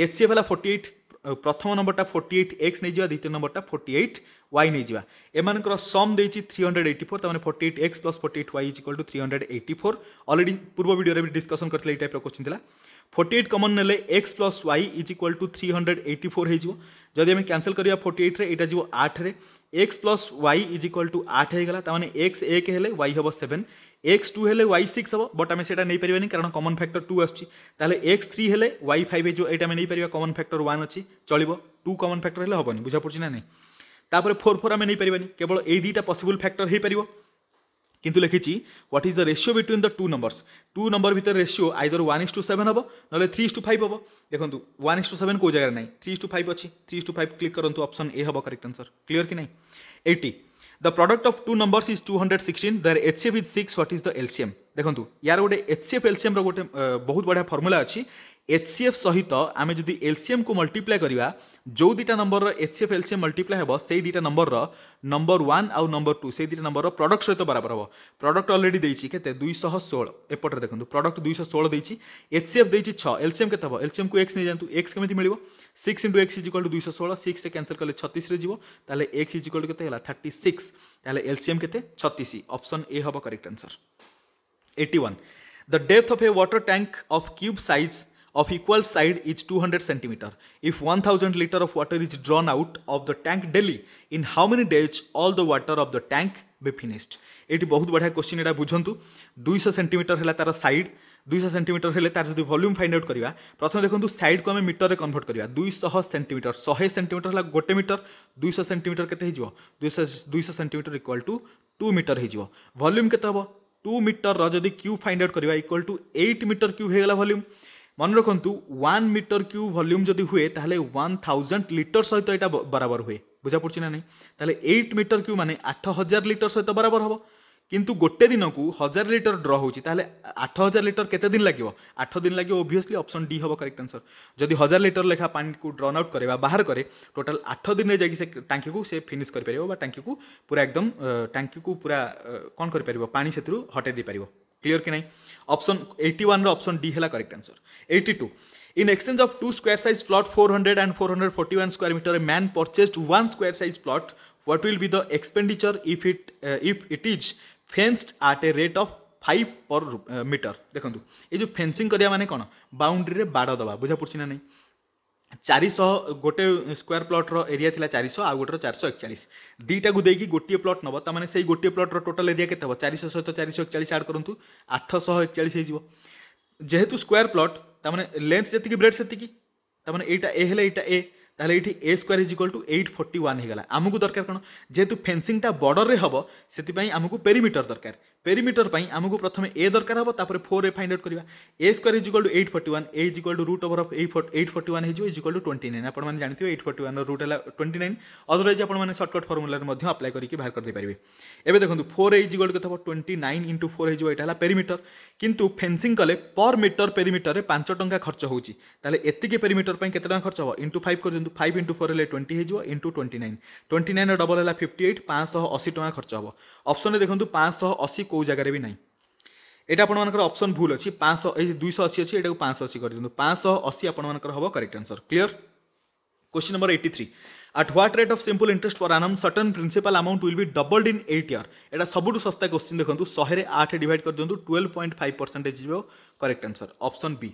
एच सी एफ है फोर्टी एट प्रथम नंबरटा फोर्टी एट एक्स नहीं द्वितीय नंबरटा फोर्टी एट वाई नहीं एमर सम दे थ्री हंड्रेड एट्टी फोर तमें forty eight x plus forty eight y is equal to three hundred eighty four already पूर्व भिडियो भी डिस्कसन करते टाइप क्वेश्चन था फोर्टी एट कमन ने x plus y is equal to three hundred eighty four होदी आम cancel कर forty एट्रे यहाँ जी आठ x plus y is equal to आठ होगा ताने एक्स एक है वाई हम सेवेन एक्स टू हेले वाई सिक्स हम बट आम से नहीं नहींपर कारण कमन फैक्टर टू आसले एक्स थ्री हेले वाई फाइव जो यहाँ आम नहींपर कमन फैक्टर वन अच्छी चलो टू कमन फैक्टर हेले हेनी बुझा पड़ी ना नहीं फोर फोर आम नहीं पारे केवल यही दुईटा पसबुल फैक्टर हो पार किंतु लिखी what is the ratio between the two numbers two number भितर ratio either one is two seven हम ना थ्री इज टू फाइव हम देखो वन इज टू सेवेन कोई जगह ना थ्री इज टू फाइव अच्छी three is two five click करूँ अप्सन ए हम करेक्ट आंसर क्लीयर कि नहीं eighty the product of two numbers is two hundred sixteen their H CF is six what is the LCM ଦେଖନ୍ତୁ ୟାର ଗୋଟେ H CF ଏଲ୍ସିଏମ୍ର ଗୋଟେ ବହୁତ ବଢ଼ିଆ ଫର୍ମୁଲା ଅଛି ଏଚ୍ ସିଏଫ୍ ସହିତ ଆମେ ଯଦି ଏଲ୍ସିଏମ୍କୁ ମଲ୍ଟିପ୍ଲାଏ କରିବା जो दुटा number H F L C multiply हे से दुटा नंबर नंबर वन आउ नंबर टू से दुटा नंबर प्रडक्ट सहित बराबर हे प्रडक्ट अलरेडी देखिए कैसे दुईश षोह एपटे देखते प्रडक्ट दुईश षोह देती एच सी एफ देती छः एलसीएम के एलसीएम को एक्स नहीं जातु एक्स केमी मिल six into x is equal to दुई षोह सिक्स कैनसल कले छत्तीस एक्स इज्क के थर्टी सिक्स तेल एलसीएम के छत्तीस अप्सन ए हम correct answer eighty one the डेथ of a water tank of cube size of equal side is 200 centimeter. If 1000 liter of water is drawn out of the tank daily, in how many days all the water of the tank be finished? ଏଠି ବହୁତ ବଢ଼ିଆ question ଏଇଟା ବୁଝନ୍ତୁ ଦୁଇଶହ centimetre ହେଲା ତାର side ଦୁଇଶହ centimetre ହେଲେ ତାର ଯଦି ଭଲ୍ୟୁମ୍ ଫାଇଣ୍ଡ ଆଉଟ୍ କରିବା ପ୍ରଥମେ ଦେଖନ୍ତୁ ସାଇଡ଼୍କୁ ଆମେ ମିଟରରେ କନଭର୍ଟ କରିବା ଦୁଇଶହ ସେଣ୍ଟିମିଟର ଶହେ ସେଣ୍ଟିମିଟର ହେଲା ଗୋଟେ ମିଟର ଦୁଇଶହ ସେଣ୍ଟିମିଟର କେତେ ହେଇଯିବ ଦୁଇଶହ ଦୁଇଶହ centimetre equal to two metre ହେଇଯିବ ଭଲ୍ୟୁମ୍ କେତେ ହେବ ଟୁ ମିଟରର ଯଦି କ୍ୟୁ ଫାଇଣ୍ଡ ଆଉଟ୍ କରିବା equal to eight metre cube ହେଇଗଲା ଭଲ୍ୟୁମ୍ মনে রাখতু ওয়ান মিটর কিউ ভল্যুম যদি হুয়ে তাহলে ওয়ান থাউজেন্ড লিটর সহ এটা বরাবর হুয়ে বুঝা পড়ছে না নাই তাহলে এইট মিটর কিউ মানে আট হাজার লিটর সহ বরাবর হব কিন্তু গোটে দিনকু হাজার লিটর ড্র হচ্ছে তাহলে আট হাজার লিটর কেতে দিন লাগবে আট দিন লাগবে ওভিয়সলি অপশন ডি হব করেক্ট আনসর যদি হাজার লিটর লেখা পানিকু ড্রন আউট করে বা বাহার করে টোটাল আট দিনে যাই সে টাঙ্কিকু সে ফিনিশ করে পারিব বা টাঙ্কিকু পুরা একদম টাঙ্কিকু পুরা কোন করে পারিব পানি সেতু হটাই দিয়ে পারিব क्लियर कि ना option eighty one option D है correct answer eighty two In exchange of two square size plot 400 and 441 square meter, a man purchased one square size plot. What will be the expenditure if it uh, if it is fenced at a rate of five per metre দেখুন এই যে fencing করা মানে কোণ boundary বাড় দেওয়া বুঝা পড়ছি না নাই ଚାରିଶହ ଗୋଟେ ସ୍କୋୟାର ପ୍ଲଟ୍ର ଏରିଆ ଥିଲା ଚାରିଶହ ଆଉ ଗୋଟେର ଚାରିଶହ ଏକଚାଳିଶ ଦୁଇଟାକୁ ଦେଇକି ଗୋଟିଏ ପ୍ଲଟ୍ ନେବ ତା'ମାନେ ସେଇ ଗୋଟିଏ ପ୍ଲଟ୍ର ଟୋଟାଲ୍ ଏରିଆ କେତେ ହେବ ଚାରିଶହ ସହିତ ଚାରିଶହ ଏକଚାଳିଶ ଆଡ଼ କରନ୍ତୁ ଆଠଶହ ଏକଚାଳିଶ ହେଇଯିବ ଯେହେତୁ ସ୍କୋୟାର ପ୍ଲଟ୍ ତା'ମାନେ ଲେନ୍ଥ ଯେତିକି ବ୍ରେଡ୍ ସେତିକି ତା'ମାନେ ଏଇଟା ଏ ହେଲେ ଏଇଟା ଏ ତାହେଲେ ଏଇଠି A square is equal to eight forty one ହେଇଗଲା ଆମକୁ ଦରକାର କ'ଣ ଯେହେତୁ ଫେନ୍ସିଂଟା ବର୍ଡ଼ରରେ ହେବ ସେଥିପାଇଁ ଆମକୁ ପେରିମିଟର ଦରକାର পেরিমিটর পাই আমাকে প্রথমে এ দরকার হব তাপরে ফোর এ ফাইন্ড আউট করা A square is equal to eight forty one A is equal to root over of eight forty one হয়ে is equal to twenty nine আপনার জাঁথিবে এইট ফর্টি ওয়ান রুট হল টোয়েন্টি নাইন অদরওয়াইজ আপনার shortcut ফর্মুলার মধ্যে apply করি বাহার করে এবে দেখুন four A is equal to কত হব টোয়েন্টি নাইন ইন্টু ফোর হয়ে এটা হল পেরিমিটর কিন্তু ফেন্সিং কলে পর মিটর পেরিমিটরে পাঁচ টঙ্কা খরচ হচ্ছে তাহলে এতিকি পেরিমিটর পাই কেতে টাকা খরচ হব ইন্টু ফাইভ করে দিন ফাইভ ইন্টু ফোর হলে টোয়েন্টি হয়ে into twenty nine twenty nine double হল ফিফটি এইট পাঁচশহ অশী টাকা খরচ হব অপসনে দেখুন পাঁচশহ অশী କେଉଁ ଜାଗାରେ ବି ନାହିଁ এটা আপনার অপশন ভুল অছি পাঁচশহ এই দুইশ অশী অছি এটা পাঁচশ অশী করে দিন পাঁচশহ অশী আপনার হব correct answer clear question number eighty three আট what rate of simple interest per annum certain principal amount will be doubled in eight year এটা সবুঠু সস্তা কোশ্চিন দেখুন শহে আঠ ডিভাইড করে দিও টুয়েলভ পয়েন্ট ফাইভ পরসেন্টেজ যাব correct answer option B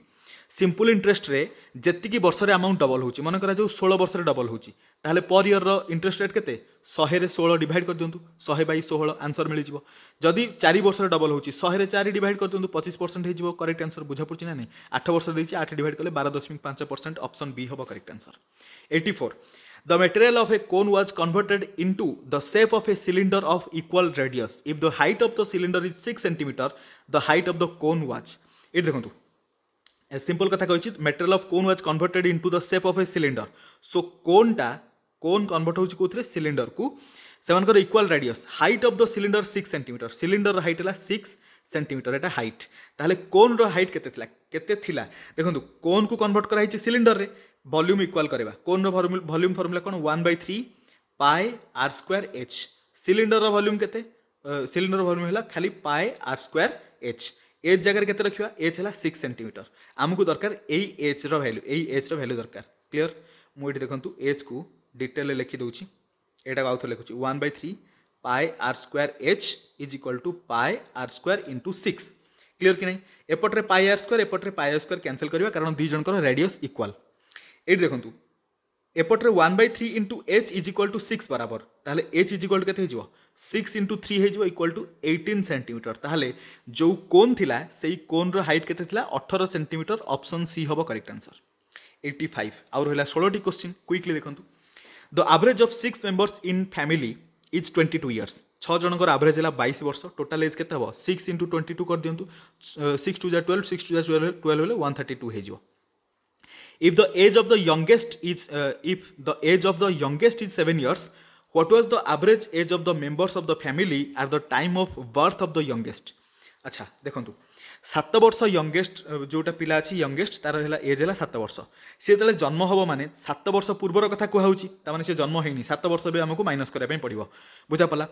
simple ଇଣ୍ଟରେଷ୍ଟରେ ଯେତିକି ବର୍ଷରେ ଆମାଉଣ୍ଟ ଡବଲ୍ ହେଉଛି ମନେ କରାଯାଉ ଷୋହଳ ବର୍ଷରେ ଡବଲ୍ ହେଉଛି ତାହେଲେ ପର୍ ଇୟର୍ର ଇଣ୍ଟରେଷ୍ଟ ରେଟ୍ କେତେ ଶହେରେ ଷୋହଳ ଡିଭାଇଡ଼ କରିଦିଅନ୍ତୁ ଶହେ ବାଇ ଷୋହଳ ଆନ୍ସର୍ ମିଳିଯିବ ଯଦି ଚାରି ବର୍ଷରେ ଡବଲ ହେଉଛି ଶହେରେ ଚାରି ଡିଭାଇଡ଼ କରିଦିଅନ୍ତୁ ପଚିଶ ପରସେଣ୍ଟ ହେଇଯିବ କରେକ୍ଟ ଆନ୍ସର୍ ବୁଝାପଡ଼ୁଛି ନା ନାହିଁ ଆଠ ବର୍ଷ ଦେଇଛି ଆଠ ଡିଭାଇଡ଼ କଲେ ବାର ଦଶମିକ ପାଞ୍ଚ ପରସେଣ୍ଟ ଅପସନ୍ ବି ହେବ correct answer eighty four The material of a cone was converted into the shape of a cylinder of equal radius. If the height of the cylinder is six cm, the height of the cone watch ଏଇଠି ଦେଖନ୍ତୁ simple কথা কইছি material of cone was converted into the shape of a cylinder so কোনটা cone convert হচ্ছে কোথায় cylinder কু সেমানকর equal radius height of the সিলিন্ডর six centimetre cylinder height হল সিক্স সেন্টিমিটর এটা হাইট তাহলে কোনর হাইট কেতে লা কেতে লা দেখুন কোন কু কনভর্ট করা হয়েছে সিলিন্ডরে ভল্যুম ইকুয়াল করা কোনর volume formula cone one by three pi r square h cylinder volume কেতে সিলিন্ডর ভল্যুম হল খালি পায়ে আর স্কোয়ার এচ ଏଚ୍ ଜାଗାରେ କେତେ ରଖିବା ଏଚ୍ ହେଲା ସିକ୍ସ ସେଣ୍ଟିମିଟର ଆମକୁ ଦରକାର ଏଇ ଏଚ୍ର ଭ୍ୟାଲ୍ୟୁ ଏଇ ଏଚ୍ର ଭ୍ୟାଲ୍ୟୁ ଦରକାର କ୍ଲିଅର ମୁଁ ଏଠି ଦେଖନ୍ତୁ ଏଚ୍କୁ ଡିଟେଲରେ ଲେଖିଦେଉଛି ଏଇଟାକୁ ଆଉଥରେ ଲେଖୁଛି one by three pi r square h is equal to pi r square into six clear କି ନାହିଁ ଏପଟରେ ପାଏ ଆର୍ ସ୍କୋୟାର ଏପଟରେ ପାଏ ଆର୍ ସ୍କୋୟାର କ୍ୟାନସଲ୍ କରିବା କାରଣ ଦୁଇ ଜଣଙ୍କର ରେଡିୟସ୍ ଇକ୍ୱାଲ୍ ଏଇଠି ଦେଖନ୍ତୁ এপটরে one by three into h is equal to six ବରାବର ତାହେଲେ ଏଚ୍ ଇଜ୍ ଇକ୍ୱାଲ୍ ଟୁ କେତେ ହେଇଯିବ ସିକ୍ସ ଇଣ୍ଟୁ ଥ୍ରୀ ହେଇଯିବ ଇକ୍ୱାଲ୍ ଟୁ ଏଇଟିନ୍ ସେଣ୍ଟିମିଟର ତାହେଲେ ଯେଉଁ କୋନ୍ ଥିଲା ସେଇ କୋନ୍ର ହାଇଟ୍ କେତେ ଥିଲା ଅଠର ସେଣ୍ଟିମିଟର ଅପସନ୍ ସି ହେବ କରେକ୍ଟ ଆନ୍ସର୍ ଏଇଟି ଫାଇଭ୍ ଆଉ ରହିଲା ଷୋହଳଟି କୋଶ୍ଚିନ୍ କ୍ୱିକ୍ଲି ଦେଖନ୍ତୁ the average of six members in family is twenty two years ଛଅ ଜଣଙ୍କର ଆଭରେଜ୍ ହେଲା ବାଇଶ ବର୍ଷ ଟୋଟାଲ୍ ଏଜ୍ କେତେ ହେବ ସିକ୍ସ ଇଣ୍ଟୁ ଟ୍ୱେଣ୍ଟି ଟୁ କରିଦିଅନ୍ତୁ ସିକ୍ସ ଟୁ ଜା ଟୁଏଲ୍ଭ ସିକ୍ସ ଟୁ ଜା ଟୁଏଲ୍ଭ ଟୁଏଲ୍ଭ ହେଲେ ୱାନ୍ ଥାର୍ଟି ଟୁ ହେଇଯିବ if the age of the youngest is uh, if the age of the youngest is 7 years what was the average age of the members of the family at the time of birth of the youngest আচ্ছা দেখন্তু সাত বর্ষ ইয়ঙ্গেস্ট যেটা পিলা আছে ইয়ঙ্গেস্ট তার হল age hela 7 বর্ষ ସେ ଯେତେବେଳେ ଜନ୍ମ ହେବ ମାନେ ସାତ ବର୍ଷ ପୂର୍ବର କଥା କୁହାହେଉଛି ତା'ମାନେ ସେ ଜନ୍ମ ହେଇନି ସାତ ବର୍ଷ ବି ଆମକୁ ମାଇନସ୍ କରିବା ପାଇଁ ପଡ଼ିବ ବୁଝାପଡ଼ିଲା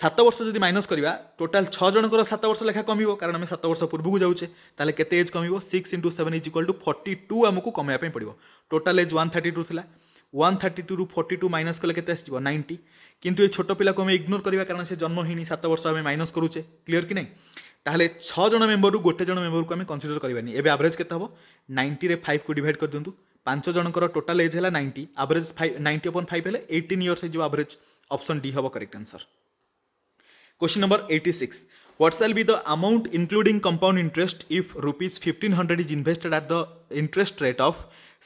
ସାତ ବର୍ଷ ଯଦି ମାଇନସ୍ କରିବା ଟୋଟାଲ୍ ଛଅ ଜଣଙ୍କର ସାତ ବର୍ଷ ଲେଖା କମିବ କାରଣ ଆମେ ସାତ ବର୍ଷ ପୂର୍ବକୁ ଯାଉଛେ ତାହେଲେ କେତେ ଏଜ୍ କମିବ six into seven is equal to forty two ଆମକୁ କମେଇବା ପାଇଁ ପଡ଼ିବ total age one thirty two ଥିଲା ୱାନ୍ ଥାର୍ଟି ଟୁରୁ ଫର୍ଟି ଟୁ ମାଇନସ୍ କଲେ କେତେ ଆସିଯିବ ନାଇଣ୍ଟି কিন্তু ଏ ଛୋଟ ପିଲାକୁ ଆମେ ଇଗ୍ନୋର କରିବା କାରଣ ସେ ଜନ୍ମ ହେଇନି ସାତ ବର୍ଷ ଆମେ ମାଇନସ୍ କରୁଛେ କ୍ଲିଅର କି ନାହିଁ ତାହେଲେ ଛଅ ଜଣ ମେମ୍ବରରୁ ଗୋଟେ ଜଣ ମେମ୍ବରକୁ ଆମେ କନସିଡର କରିବାନି ଏବେ ଆଭରେଜ୍ କେତେ ହେବ ନାଇଣ୍ଟିରେ ଫାଇଭ୍କୁ ଡିଭାଇଡ଼ କରିଦିଅନ୍ତୁ ପାଞ୍ଚ ଜଣଙ୍କର ଟୋଟାଲ୍ ଏଜ୍ ହେଲା ninety average five ninety upon five ହେଲେ ଏଇଟିନ୍ ଇୟର୍ସ ହେଇଯିବ ଆଭରେଜ୍ ଅପସନ୍ ଡି ହେବ correct answer question number 86 what shall be the amount including compound interest if rupees 1500 is invested at the interest rate of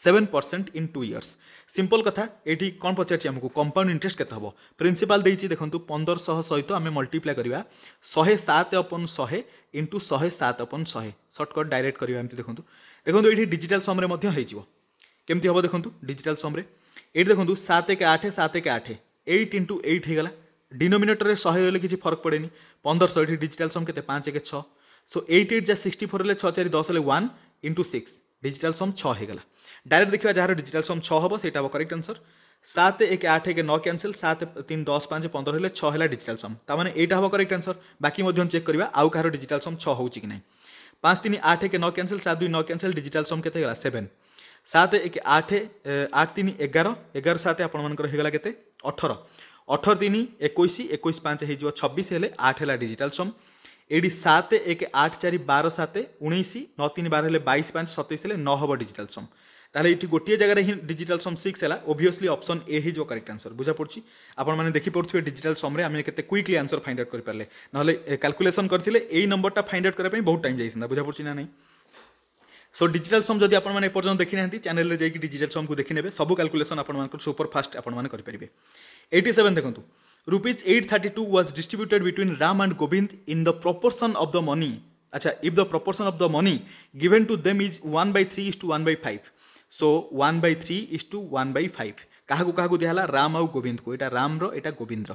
7% in 2 years simple কথা এটি କ'ଣ ପଚାରିଛି ଆମକୁ compound interest କେତେ ହେବ principal ଦେଇଛି ଦେଖନ୍ତୁ ପନ୍ଦରଶହ ସହିତ ଆମେ ମଲ୍ଟିପ୍ଲାଏ କରିବା ଶହେ ସାତ ଅପନ୍ ଶହେ ଇଣ୍ଟୁ ଶହେ ସାତ ଅପନ୍ ଶହେ ସର୍ଟକଟ୍ ଡାଇରେକ୍ଟ କରିବା ଏମିତି ଦେଖନ୍ତୁ ଦେଖନ୍ତୁ ଏଠି ଡିଜିଟାଲ୍ ସମରେ ମଧ୍ୟ ହେଇଯିବ କେମିତି ହେବ ଦେଖନ୍ତୁ ଡିଜିଟାଲ୍ ସମରେ ଏଇଠି ଦେଖନ୍ତୁ ସାତ ଏକ ଆଠ ସାତ ଏକ ଆଠ ଏଇଟ୍ ଇଣ୍ଟୁ ଏଇଟ୍ ହେଇଗଲା ডিনোমিনেটরে শহে হলে কিছু ফরক পড়েনি পনেরোশো এটি ডিজিটাল সম কেতে পাঁচ একে ছ সো এইট এইট যা সিক্সটি ফোর হলে ছ চারি দশ হলে one into six digital sum ছ হয়ে গেলা डाइरेक्ट देखा ଯାହାର ଡିଜିଟାଲ ସମ୍ ଛଅ ହେବ ସେଇଟା ହେବ କରେକ୍ଟ ଆନ୍ସର ସାତ ଏକ ଆଠ ଏକ ନଅ କ୍ୟାନସେଲ ସାତ ତିନି ଦଶ ପାଞ୍ଚ ପନ୍ଦର ହେଲେ ଛଅ ହେଲା ଡିଜିଟାଲ ସମ୍ ତା'ମାନେ ଏଇଟା ହେବ କରେକ୍ଟ ଆନ୍ସର ବାକି ମଧ୍ୟ ଚେକ୍ କରିବା ଆଉ କାହାର ଡିଜିଟାଲ ସମ୍ ଛଅ ହେଉଛି କି ନାହିଁ ପାଞ୍ଚ ତିନି ଆଠ ଏକ ନଅ କ୍ୟାନସେଲ ସାତ ଦୁଇ ନଅ କ୍ୟାନସେଲ ଡିଜିଟାଲ ସମ୍ କେତେ ହେଲା ସେଭେନ୍ ସାତ ଏକ ଆଠ ଆଠ ତିନି ଏଗାର ଏଗାର ସାତ ଆପଣମାନଙ୍କର ହେଇଗଲା କେତେ ଅଠର ଅଠର ତିନି ଏକୋଇଶ ଏକୋଇଶ ପାଞ୍ଚ ହେଇଯିବ ଛବିଶ ହେଲେ ଆଠ ହେଲା ଡିଜିଟାଲ ସମ୍ ଏଇଠି ସାତ ଏକ ଆଠ ଚାରି ବାର ସାତ ଉଣେଇଶ ନଅ ତିନି ବାର ହେଲେ ବାଇଶ ପାଞ୍ଚ ସତେଇଶ ହେଲେ ନଅ ହେବ ଡିଜିଟାଲ ସମ୍ তাহলে এটি গোটিয়ে জায়গায় হিন ডিজিটাল সম সিক্স হল ওভিয়সলি অপশন এ হি যো কারেক্ট আনসর বুঝা পড়ছি আপনার দেখিপারে ডিজিটাল সমরে আমি কেতে কুইকলি আনসর ফাইন্ড আউট করে পারে নহলে ক্যালকুলেসন করলে এই নম্বরটা ফাইন্ড আউট করা বহুত টাইম যাই বুঝা পড়ছি না নাই সো ডিজিটাল সম যদি আপনার এপর্যন্ত দেখি না চ্যানেলে যাই ডিজিটাল সমকু দেখি নেবে সব ক্যালকুলেসন আপনার সুপার ফাস্ট আপনার করে এইটি সেভেন দেখুন rupees eight thirty two was distributed between Ram and Govind in the proportion of the money আচ্ছা if the proportion of the money given to them is one by three is two one by five so one by three is to one by five କାହାକୁ କାହାକୁ ଦିଆହେଲା ରାମ ଆଉ ଗୋବିନ୍ଦକୁ ଏଇଟା ରାମର ଏଇଟା ଗୋବିନ୍ଦର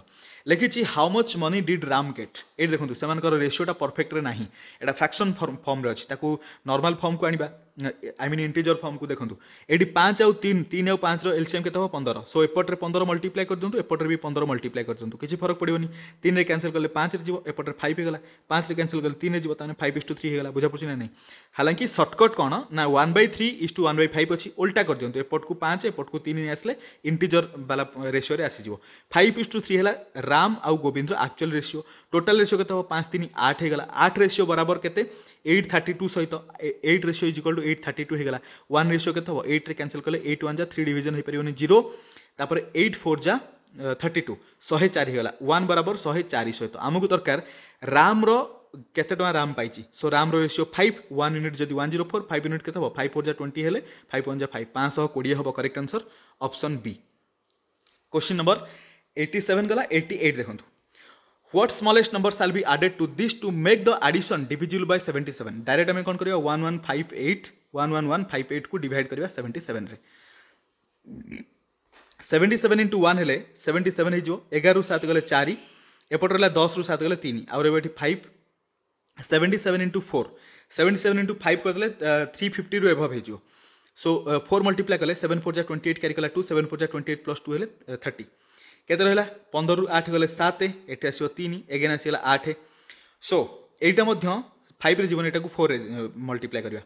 লিখিছি how much money did Ram get ଏଇଠି ଦେଖନ୍ତୁ ସେମାନଙ୍କର ରେସିଓଟା ପରଫେକ୍ଟରେ ନାହିଁ ଏଇଟା ଫ୍ରାକ୍ସନ୍ ଫର୍ମରେ ଅଛି ତାକୁ ନର୍ମାଲ ଫର୍ମକୁ ଆଣିବା ଆଇ ମିନ୍ ଇଣ୍ଟିଜର ଫର୍ମକୁ ଦେଖନ୍ତୁ ଏଠି ପାଞ୍ଚ ଆଉ ତିନି ତିନି ଆଉ ପାଞ୍ଚର ଏଲ୍ସିଏମ୍ କେତେ ହେବ ପନ୍ଦର ସୋ ଏପଟରେ ପନ୍ଦର ମଲ୍ଟିପ୍ଲାଏ କରିଦିଅନ୍ତୁ ଏପଟରେ ବି ପନ୍ଦର ମଲ୍ଟିପ୍ଲାଏ କରିଦିଅନ୍ତୁ କିଛି ଫରକ ପଡ଼ିବନି ତିନିରେ କ୍ୟାନସଲ୍ କଲେ ପାଞ୍ଚରେ ଯିବ ଏପଟରେ ଫାଇଭ୍ ହେଇଗଲା ପାଞ୍ଚରେ କ୍ୟାନସଲ୍ କଲେ ତିନିରେ ଯିବ ତାହେଲେ ଫାଇଭ୍ ଇସ୍ ଟୁ ଥ୍ରୀ ହେଇଗଲା ବୁଝାପଡ଼ୁଛି ନା ନାହିଁ ହାଲାଙ୍କି ସର୍ଟକଟ୍ କ'ଣ ନା one by three is two one by five ଅଛି ଓଲ୍ଟା କରିଦିଅନ୍ତୁ ଏପଟକୁ ପାଞ୍ଚ ଏପଟକୁ ତିନି ନେଇ ଆସିଲେ ଇଣ୍ଟିଜର ବାଲା ରେସିଓରେ ଆସିଯିବ ଫାଇଭ୍ ଇସ୍ ଟୁ ଥ୍ରୀ ହେଲା राम आउ Govind actual ratio total ratio हम पाँच तीन आठ होगा आठ रेसीो बराबर के एट थर्टी टू सहित eight ratio is equal to eight thirty two होगा वन रेसीो के हम एट्रे क्यासल कले एट वन जा थ्री डिजन हो पारे जीरो एट फोर जा थर्टी टू शहे चार होगा वन बराबर शहे चार सहित आमको दरकार राम কেতে টাকা রাম পাইছি সো রামর রেসিও ফাইভ ওয়ান ইউনিট যদি one zero four five unit কেতে হব ফাইভ ফোর যা টোয়েন্টি হলে ফাইভ ওয়ান যা ফাইভ পাঁচশহ কোড়িয়ে হব correct answer option B eighty seven गला एट्टी एट देखो what smallest number shall be added to this to make the addition divisible by seventy seven direct आम कौन करवा one one five eight one one one five eight को did करवा seventy seven seventy seven into one seventy seven होगारु सात गले चार एपट रहा दस रु सात गले तीन आरोप ये five seventy seven into four seventy seven into five करदे थ्री फिफ्टी रु एभव हो सो फोर मल्टीप्लाई कले सेवेन फोर जै ट्वेंटी एट क्यारी कला टू सेवेन फोर जै ट्वेंटी एट प्लस टू है थर्टी କେତେ ରହିଲା ପନ୍ଦରରୁ ଆଠ ଗଲେ ସାତ ଏଠି ଆସିବ ତିନି ଏଗେନ୍ ଆସିଗଲା ଆଠ ସୋ ଏଇଟା ମଧ୍ୟ ଫାଇଭ୍ରେ ଯିବନି ଏଟାକୁ ଫୋର୍ରେ ମଲ୍ଟିପ୍ଲାଏ କରିବା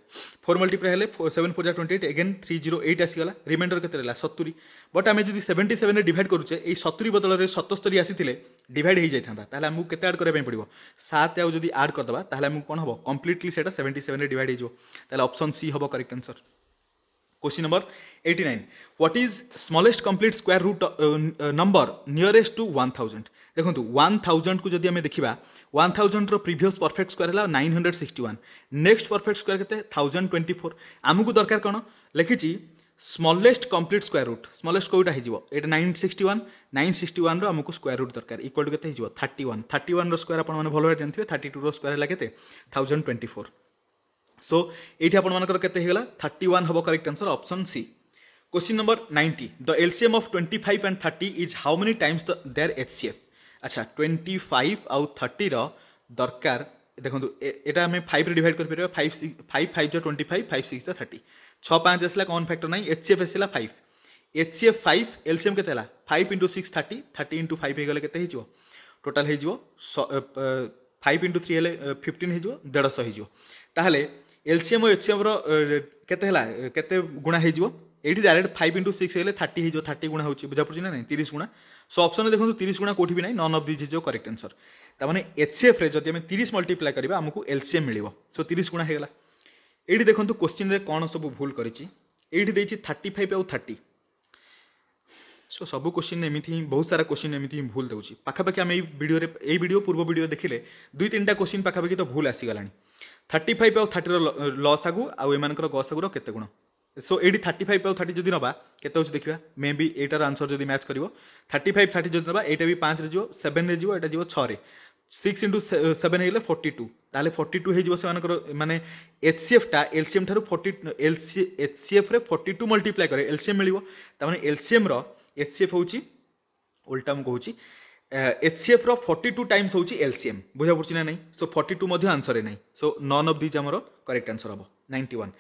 ଫୋର୍ ମଲ୍ଟିପ୍ଲାଏ ହେଲେ ସେଭେନ୍ ଫୋର୍ ଜା twenty eight again three zero eight ଆସିଗଲା ରିମାଇଣ୍ଡର କେତେ ରହିଲା ସତୁରି ବଟ୍ ଆମେ ଯଦି ସେଭେଣ୍ଟି ସେଭେନ୍ରେ ଡିଭାଇଡ଼ କରୁଛେ ଏଇ ସତୁରି ବଦଳରେ ସତସ୍ତରୀ ଆସିଥିଲେ ଡିଭାଇଡ଼ ହେଇଯାଇଥାନ୍ତା ତାହେଲେ ଆମକୁ କେତେ ଆଡ଼୍ କରିବା ପାଇଁ ପଡ଼ିବ ସାତ ଆଉ ଯଦି ଆଡ଼୍ କରିଦେବା ତାହେଲେ ଆମକୁ କ'ଣ ହେବ କମ୍ପ୍ଲିଟଲି ସେଇଟା ସେଭେଣ୍ଟି ସେଭେନ୍ରେ ଡିଭାଇଡ଼ ହେଇଯିବ ତାହେଲେ ଅପସନ୍ ସି ହେବ correct answer Question number 89. What is smallest complete square root uh, uh, number nearest to 1000? দেখন্তু 1000 को जदि हमें देखिबा 1000 रो प्रीवियस परफेक्ट स्क्वायर हला 961 नेक्स्ट परफेक्ट स्क्वायर केते 1024 हमहु दरकार कोन लिखिची smallest complete square root smallest कोटा हिजिवो एटा 961 961 रो हमकु स्क्वायर रूट दरकार इक्वल टू केते हिजिवो 31 31 रो स्क्वायर आपण माने भलो जानथिबे 32 रो स्क्वायर हला केते 1024 सो ये आपर के थर्टी वन हम correct answer option C question number ninety the LCM of twenty five and thirty is how many times their F अच्छा ट्वेंटी फाइव आउ थर्टी दरकार देखो यहाँ आम फाइव डिड कर फाइव फाइव फाइव जो ट्वेंटी फाइव फाइव सिक्स जो thirty छः पाँच आसा कौन फैक्टर ना एचसीएफ आसा फाइव एचसीएफ फाइव एलसीएम के five into six thirty thirty into five हो गले के टोटाल हो फाइव इंटु थ्री हेले फिफ्टन हो हो ଏଲ୍ସିଏମ୍ ଓ ଏଚ୍ସିଏମ୍ର କେତେ ହେଲା କେତେ ଗୁଣା ହେଇଯିବ ଏଇଠି ଡାଇରେକ୍ଟ ଫାଇଭ୍ ଇଣ୍ଟୁ ସିକ୍ସ ହେଲେ ଥାର୍ଟି ହେଇଯିବ ଥାର୍ଟି ଗୁଣା ହେଉଛି ବୁଝାପଡ଼ୁଛି ନା ନାହିଁ ତିରିଶ ଗୁଣା ସୋ ଅପସନ୍ରେ ଦେଖନ୍ତୁ ତିରିଶ ଗୁଣା କେଉଁଠି ବି ନାହିଁ ନନ୍ ଅଫ୍ ଦିଜ୍ ଇଜ୍ ଯୋ କରେକ୍ଟ ଆନ୍ସର ତାମାନେ ଏଚ୍ସିଏଫ୍ରେ ଯଦି ଆମେ ତିରିଶ ମଲ୍ଟିପ୍ଲାଏ କରିବା ଆମକୁ ଏଲ୍ସିଏମ୍ ମିଳିବ ସୋ ତିରିଶ ଗୁଣା ହେଇଗଲା ଏଇଠି ଦେଖନ୍ତୁ କୋଶ୍ଚିନ୍ରେ କ'ଣ ସବୁ ଭୁଲ କରିଛି ଏଇଠି ଦେଇଛି ଥାର୍ଟି ଫାଇଭ୍ ଆଉ ଥାର୍ଟି ସୋ ସବୁ କୋଶ୍ଚିନ୍ ଏମିତି ହିଁ ବହୁତ ସାରା କୋଶ୍ଚିନ୍ ଏମିତି ହିଁ ଭୁଲ ଦେଉଛି ପାଖାପାଖି ଆମେ ଏଇ ଭିଡ଼ିଓରେ ଏଇ ଭିଡ଼ିଓ ପୂର୍ବ ଭିଡ଼ିଓ ଦେଖିଲେ ଦୁଇ ତିନିଟା କୋଶ୍ଚିନ୍ ପାଖାପାଖି ତ ଭୁଲ ଆସିଗଲାଣି থার্টি ফাইভ আউ থার্টির লସ୍ আগু আউ এমানকর গস আগুর কেতে গুণ সো এইটি থার্টি ফাইভ আউ থার্টি যদি নবা কেতে হচ্ছে দেখা মে বি এইটার আনসর যদি ম্যাচ করব থার্টি ফাইভ থার্টি যদি নবা এইটা বি পাঁচরে যাব সেভেনরে যাব এটা যাব ছরে সিক্স ইন্টু সেভেন হয়ে ফর্টি টু তাহলে ফর্টি টু হয়ে সে মানে এচসিএফটা এলসিএম ঠার ফর্টি এলসি এচসিএফ্রে ফর্টি টু মল্টিপ্লাই করে এলসিএম মিলব তার মানে এলসিএম্র এচসিএফ হচ্ছে ওল্টা মু কুচি ଏଚ୍ସିଏଫ୍ର ଫର୍ଟି ଟୁ ଟାଇମ୍ସ ହେଉଛି ଏଲ୍ସିଏମ୍ ବୁଝା ପଡ଼ୁଛି ନା ନାହିଁ ସୋ ଫର୍ଟି ଟୁ ମଧ୍ୟ ଆନ୍ସର୍ରେ ନାହିଁ ସୋ ନନ୍ ଅଫ୍ ଦିଜ୍ ଆମର କରେକ୍ଟ ଆନ୍ସର୍ ହେବ ninety one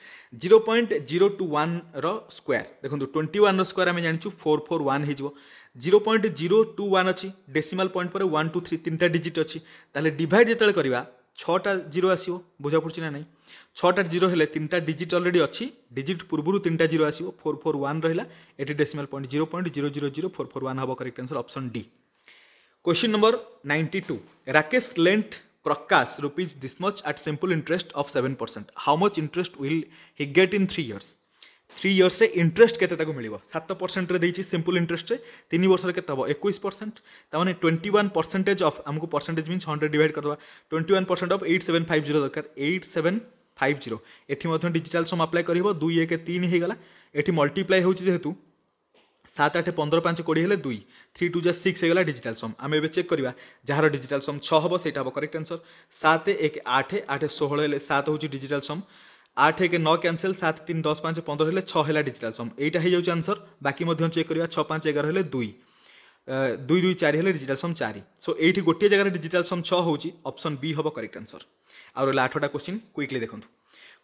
zero point zero two ୱାନ୍ର ସ୍କୋୟାର ଦେଖନ୍ତୁ ଟ୍ୱେଣ୍ଟି ୱାନ୍ର ସ୍କୋୟାର ଆମେ ଜାଣିଛୁ ଫୋର୍ ଫୋର୍ ୱାନ୍ ହେଇଯିବ zero point zero two one ଅଛି ଡେସିମାଲ ପଏଣ୍ଟ ପରେ ୱାନ୍ ଟୁ ଥ୍ରୀ ତିନିଟା ଡିଜିଟ୍ ଅଛି ତାହେଲେ ଡିଭାଇଡ଼ ଯେତେବେଳେ କରିବା ଛଅଟା ଜିରୋ ଆସିବ ବୁଝା ପଡ଼ୁଛି ନା ନାହିଁ ଛଅଟା ଜିରୋ ହେଲେ ତିନିଟା ଡିଜିଟ୍ ଅଲରେଡ଼ି ଅଛି ଡିଜିଟ୍ ପୂର୍ବରୁ ତିନିଟା ଜିରୋ ଆସିବ ଫୋର୍ ଫୋର୍ ୱାନ୍ ରହିଲା ଏଠି decimal point zero point zero zero zero four four one ହେବ correct answer option D question number 92. Rakesh lent Prakash rupees this much at simple interest of 7%. How much interest will he get in 3 years? Three years रे interest के ताको सत 7 percent simple interest तीन 3 वर्ष रे केते हबो 21 परसेंट त माने 21 परसेंटेज ऑफ हमको परसेंटेज मींस 100 डिवाइड करदबा 21 परसेंट ऑफ 8750 दरकार सेवेन फाइव मधो डिजिटल सम अप्लाई कर दुई एक तीन हे गला एठी मल्टीप्लाई होछि जेहतु সাত আঠ পনেরো ପାଞ୍ଚ କୋଡ଼ିଏ ହେଲେ ଦୁଇ ଥ୍ରୀ ଟୁ ଜା ସିକ୍ସ ହେଇଗଲା ଡିଜିଟାଲ୍ ସମ୍ ଆମେ ଏବେ ଚେକ୍ କରିବା ଯାହାର ଡିଜିଟାଲ୍ ସମ୍ ଛଅ ହେବ ସେଇଟା ହେବ କରେକ୍ଟ ଆନ୍ସର୍ ସାତ ଏକ ଆଠ ଆଠ ଷୋହଳ ହେଲେ ସାତ ହେଉଛି ଡିଜିଟାଲ୍ ସମ୍ আট এক ন ক্যানসেল সাত তিন দশ পাঁচ পনেরো হলে ছ হল ডিজিটাল সম এইটা হয়ে যাচ্ছে আনসর বাকি মধ্যে চেক করা ছ পাঁচ এগারো হলে দুই দুই দুই চারি হলে ডিজিটাল সম চারি সো এইটি গোটিয়ে জায়গায় ডিজিটাল সম ছ হচ্ছে অপশন বি হব করেক্ট আনসর আহলে আঠটা কোশ্চিন কুইকলি দেখুন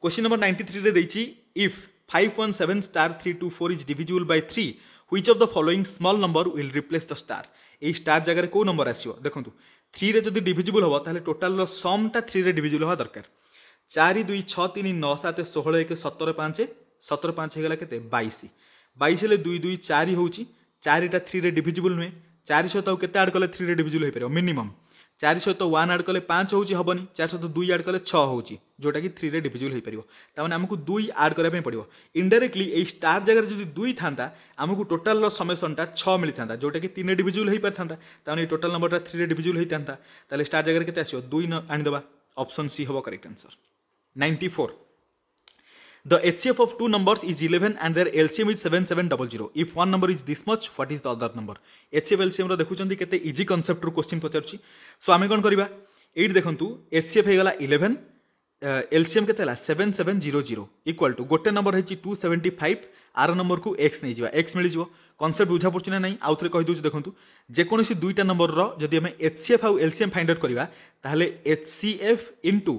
কোশ্চিন নম্বর নাইন্টি থ্রিরে দিয়েছি if five one seven star three two four is divisible by three which of the following smallest number will replace the star এই star ଜାଗାରେ କେଉଁ number ଆସିବ ଦେଖନ୍ତୁ থ্রিরে যদি ডিভিজিবল হব তাহলে টোটালর সমটা থ্রিরে ডিভিজিবল হওয়া দরকার চারি দুই ছ তিন ন সাত ষোহল এক সতের পাঁচ সতের পাঁচ হয়ে গেল কেতে বাইশ বাইশ হলে দুই দুই চারি হচ্ছে চারিটা থ্রিরে ডিভিজিবল নুহে চারি সহ তাকে কেতে আড কলে থ্রিরে ডিভিজিবল হয়ে পার মিনিমম চারি সହିତ ওয়ান আড কলে পাঁচ হচ্ছে হবনি চারি সହିତ দুই আড কলে ছ হচ্ছে যেটাকি থ্রিরে ডিভিজিবল হয়ে পাব তাহলে আমি দুই আড করা পড়ব ইনডাইরেক্টলি এই স্টার জায়গায় যদি দুই থাকে আমি টোটাল সমেসনটা ছ মিলি থাকে যেটাকি তিনে ডিভিজিবল হয়ে পারি তাহলে এই টোটাল নম্বরটা থ্রিরে ডিভিজিবল হয়ে থাকে তাহলে স্টার জায়গায় কেতে আসবে দুই আনিদেবা অপশন সি হব correct answer ninety four The HCF of two numbers is 11 and their LCM is 7700. If one number is this much, what is the other number? HCF LCM ର ଦେଖୁଛନ୍ତି କେତେ ଇଜି କନସେପ୍ଟରୁ କ୍ୱେଶ୍ଚିନ୍ ପଚାରୁଛି so ଆମେ କ'ଣ କରିବା ଏଇଠି ଦେଖନ୍ତୁ ଏଚ୍ସିଏଫ୍ ହେଇଗଲା ଇଲେଭେନ୍ ଏଲ୍ସିଏମ୍ କେତେ ହେଲା seven seven zero zero equal to ଗୋଟେ ନମ୍ବର ହେଇଛି ଟୁ ସେଭେଣ୍ଟି ଫାଇଭ୍ ଆର ନମ୍ବରକୁ ଏକ୍ସ ନେଇଯିବା ଏକ୍ସ ମିଳିଯିବ କନସେପ୍ଟ ବୁଝା ପଡ଼ୁଛି ନା ନାହିଁ ଆଉ ଥରେ କହିଦେଉଛି ଦେଖନ୍ତୁ ଯେକୌଣସି ଦୁଇଟା ନମ୍ବରର ଯଦି ଆମେ ଏଚ୍ସିଏଫ୍ ଆଉ ଏଲ୍ସିଏମ୍ ଫାଇଣ୍ଡ ଆଉଟ୍ କରିବା ତାହେଲେ HCF into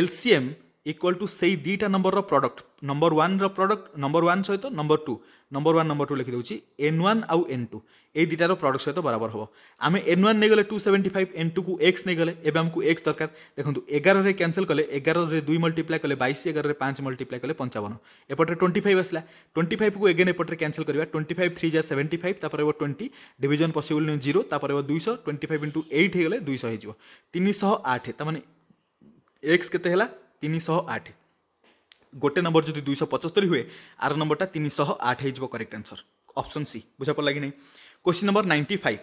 LCM equal to সেই দুইটা নম্বরর প্রডক্ট নম্বর ওয়ানর প্রডক্ট নম্বর ওয়ান সহ number two number one number two লিখিদেছি এন ওয়ান আউ এন টু এই দুইটার প্রডক্ট সহ বরাবর হব আমি এন ওয়ান নেইগলে two seventy five N two কু এক্স নেইগলে এবে আমি এক্স দরকার দেখুন এগারে ক্যানসেল কলে এগারে দুই মল্টিপ্লাই কলে বাইশ এগারে পাঁচ মল্টিপ্লাই কলে পঞ্চাবন এপটে টোয়েন্টি ফাইভ আসলা টোয়েন্টি ফাইভ কু এগেন এপটে ক্যানসেল করা টোয়েন্টি ফাইভ থ্রি যা সেভেন্টি ফাইভ তাপরে হব টোয়েন্টি ডিভিজন পসিবল নু জিরো তাপরে হব দুইশ টোয়েন্টি ফাইভ ইন্টু এইট হয়ে গেলে দুইশ হয়ে যাব তিনশহ আঠ তার মানে এক্স কেতে হলা ତିନିଶହ ଆଠ ଗୋଟେ ନମ୍ବର ଯଦି ଦୁଇଶହ ପଞ୍ଚସ୍ତରୀ ହୁଏ ଆର ନମ୍ବରଟା ତିନିଶହ ଆଠ ହେଇଯିବ କରେକ୍ଟ ଆନ୍ସର ଅପସନ୍ ସି ବୁଝାପଡ଼ିଲା କି ନାହିଁ क्वेश्चन नंबर नाइंटी फाइव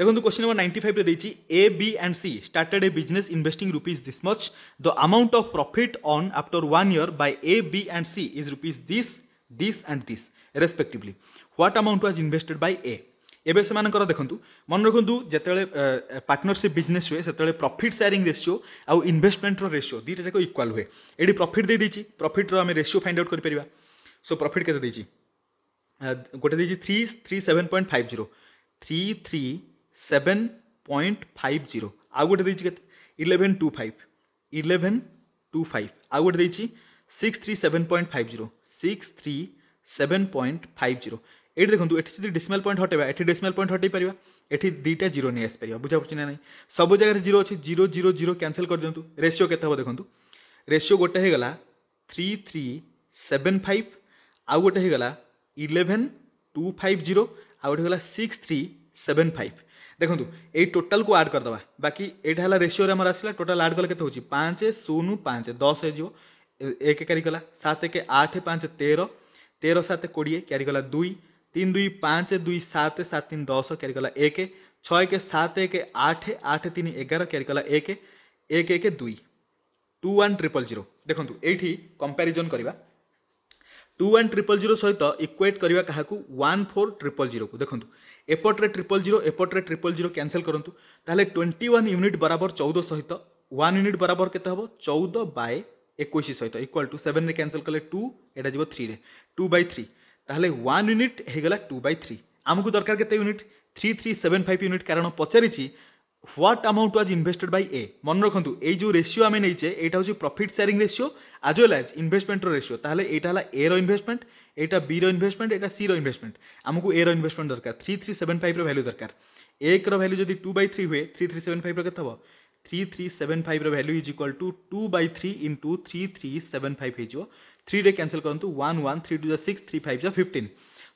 देखो क्वेश्चन नंबर नाइंटी फाइव देखिए A B and C started a business investing rupees this much the amount of profit on after one year by A B and C is rupees this this and this respectively what amount was invested by A ଏବେ ସେମାନଙ୍କର ଦେଖନ୍ତୁ ମନେ ରଖନ୍ତୁ ଯେତେବେଳେ partnership business ହୁଏ ସେତେବେଳେ profit sharing ratio ଆଉ ଇନଭେଷ୍ଟମେଣ୍ଟର ratio ଦୁଇଟା ଯାକ ଇକ୍ୱାଲ୍ ହୁଏ ଏଠି ପ୍ରଫିଟ୍ ଦେଇଦେଇଛି ପ୍ରଫିଟ୍ର ଆମେ ରେସିଓ ଫାଇଣ୍ଡ ଆଉଟ୍ କରିପାରିବା ସୋ ପ୍ରଫିଟ୍ କେତେ ଦେଇଛି ଗୋଟେ ଦେଇଛି three three seven point five zero three three seven point five zero ଆଉ ଗୋଟେ ଦେଇଛି କେତେ eleven two five eleven two five ଆଉ ଗୋଟେ ଦେଇଛି six three seven point five zero six three seven point five zero ଏଇଠି ଦେଖନ୍ତୁ ଏଠି ଯଦି ଡେସିମାଲ୍ ପଏଣ୍ଟ ହଟେଇବା ଏଠି ଡେସିମାଲ୍ ପଏଣ୍ଟ ହଟେଇ ପାରିବା ଏଠି ଦୁଇଟା ଜିରୋ ନେଇ ଆସିପାରିବା ବୁଝାପଡ଼ୁଛି ନା ନାହିଁ ସବୁ ଜାଗାରେ ଜିରୋ ଅଛି ଜିରୋ ଜିରୋ ଜିରୋ କ୍ୟାନସଲ୍ କରିଦିଅନ୍ତୁ ରେସିଓ କେତେ ହେବ ଦେଖନ୍ତୁ ରେସିଓ ଗୋଟେ ହେଇଗଲା থ্রি থ্রি সেভেন ফাইভ আউ গোটে হয়ে গলা ইলেভেন টু ফাইভ জিরো আউ গোটে হয়ে গলা সিক্স থ্রি সেভেন ফাইভ দেখুন এই টোটাল কু আড করদবা বাকি এইটা হল রেসিওরে আমার আসলা টোটাল আড কলে কত হচ্ছে পাঁচ শূন্য পাঁচ দশ হয়ে যাব এক ক্যারি কলা সাত এক আট পাঁচ তের তের সাত কোড়িয়ে ক্যারি কলা দুই तीन दुई पाँच दुई सात सात तीन दस क्यारी कला एक छ एक सात एक आठ आठ तीन एगार क्यारी कला एक एक एक दुई টু ওয়ান ট্রিপল জিরো দেখুন এইটি কম্পারিজন করা টু ওয়ান ট্রিপল জিরো সহিত ইকুয়েট করা কাহকু ওয়ান ফোর ট্রিপল জিরো দেখুন এপটরে ট্রিপল জিরো এপটরে ট্রিপল জিরো ক্যানসেল করতু তাহলে টোয়েন্টি ওয়ান ইউনিট বরাবর চৌদ সহিত ওয়ান ইউনিট বরাবর কেতে হব চৌদ বাই একুশ সহিত ইকুয়াল টু সেভেন ক্যানসেল কলে টু এটা যাব থ্রিরে টু বাই থ্রি তাহলে ওয়ান ୟୁନିଟ୍ ହୋଇଗଲା ଟୁ ବାଇ ଥ୍ରୀ ଆମକୁ ଦରକାର କେତେ unit three three seven five unit কারণ পচারিছি what amount was invested by A মনে রাখতু এই যে রেসিও আমি নেইছে এইটা হচ্ছে profit sharing ratio as well as ইনভেস্টমেন্টর রেসিও তাহলে এইটা হল এ র ইনভেস্টমেন্ট এইটা বি র ইনভেস্টমেন্ট এটা সি র ইনভেস্টমেন্ট আমাকে এ র ইনভেস্টমেন্ট দরকার থ্রি থ্রি সেভেন ফাইভ র ভ্যালু দরকার এক র ভ্যালু যদি টু বাই থ্রি হুয়ে থ্রি থ্রি সেভেন ফাইভ র কেতে হব থ্রি থ্রি সেভেন ফাইভ র value is equal to two by three into three three seven five হয়ে थ्री क्यासल करूँ वन वन थ्री टू ज सिक्स थ्री फाइव जा fifteen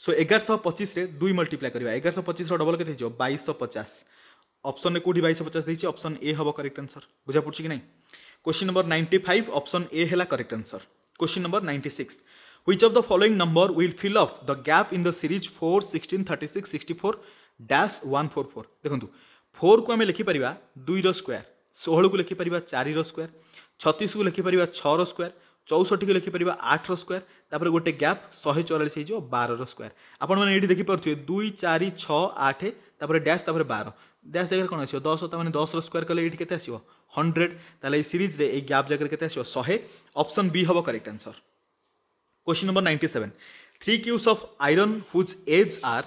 so एगारश पचीस दुई मल्टीप्लाई करवा एगार पचिस डबल के बैश पचास अप्सन कौट बैश पचास देखिए अप्सन ए हे करेक्ट आंसर बुझा पड़ी कि ना question number ninety five option A है correct answer question number ninety six which of the following number will fill up the gap in the series four 16 thirty six sixty four dash one four four देखो four को आम लिखिपर 16 को षोह को लिखिपर चार square छतीस को लिखिपर परिबा square चौष्टी को लिखिपर आठ रोयर तापर गोटे गैप शहे चौरास हो बार स्क्यर आपड़ देखिपे दुई चार छः आठ तापर डैश तापर बार डैश जगह कौन आसो दस तेज दस रोयर कले ये आस हंड्रेड तेल सीरीज ये गैप जगह के शहे अप्सन बी हम correct answer question number ninety seven three cubes of iron whose edge are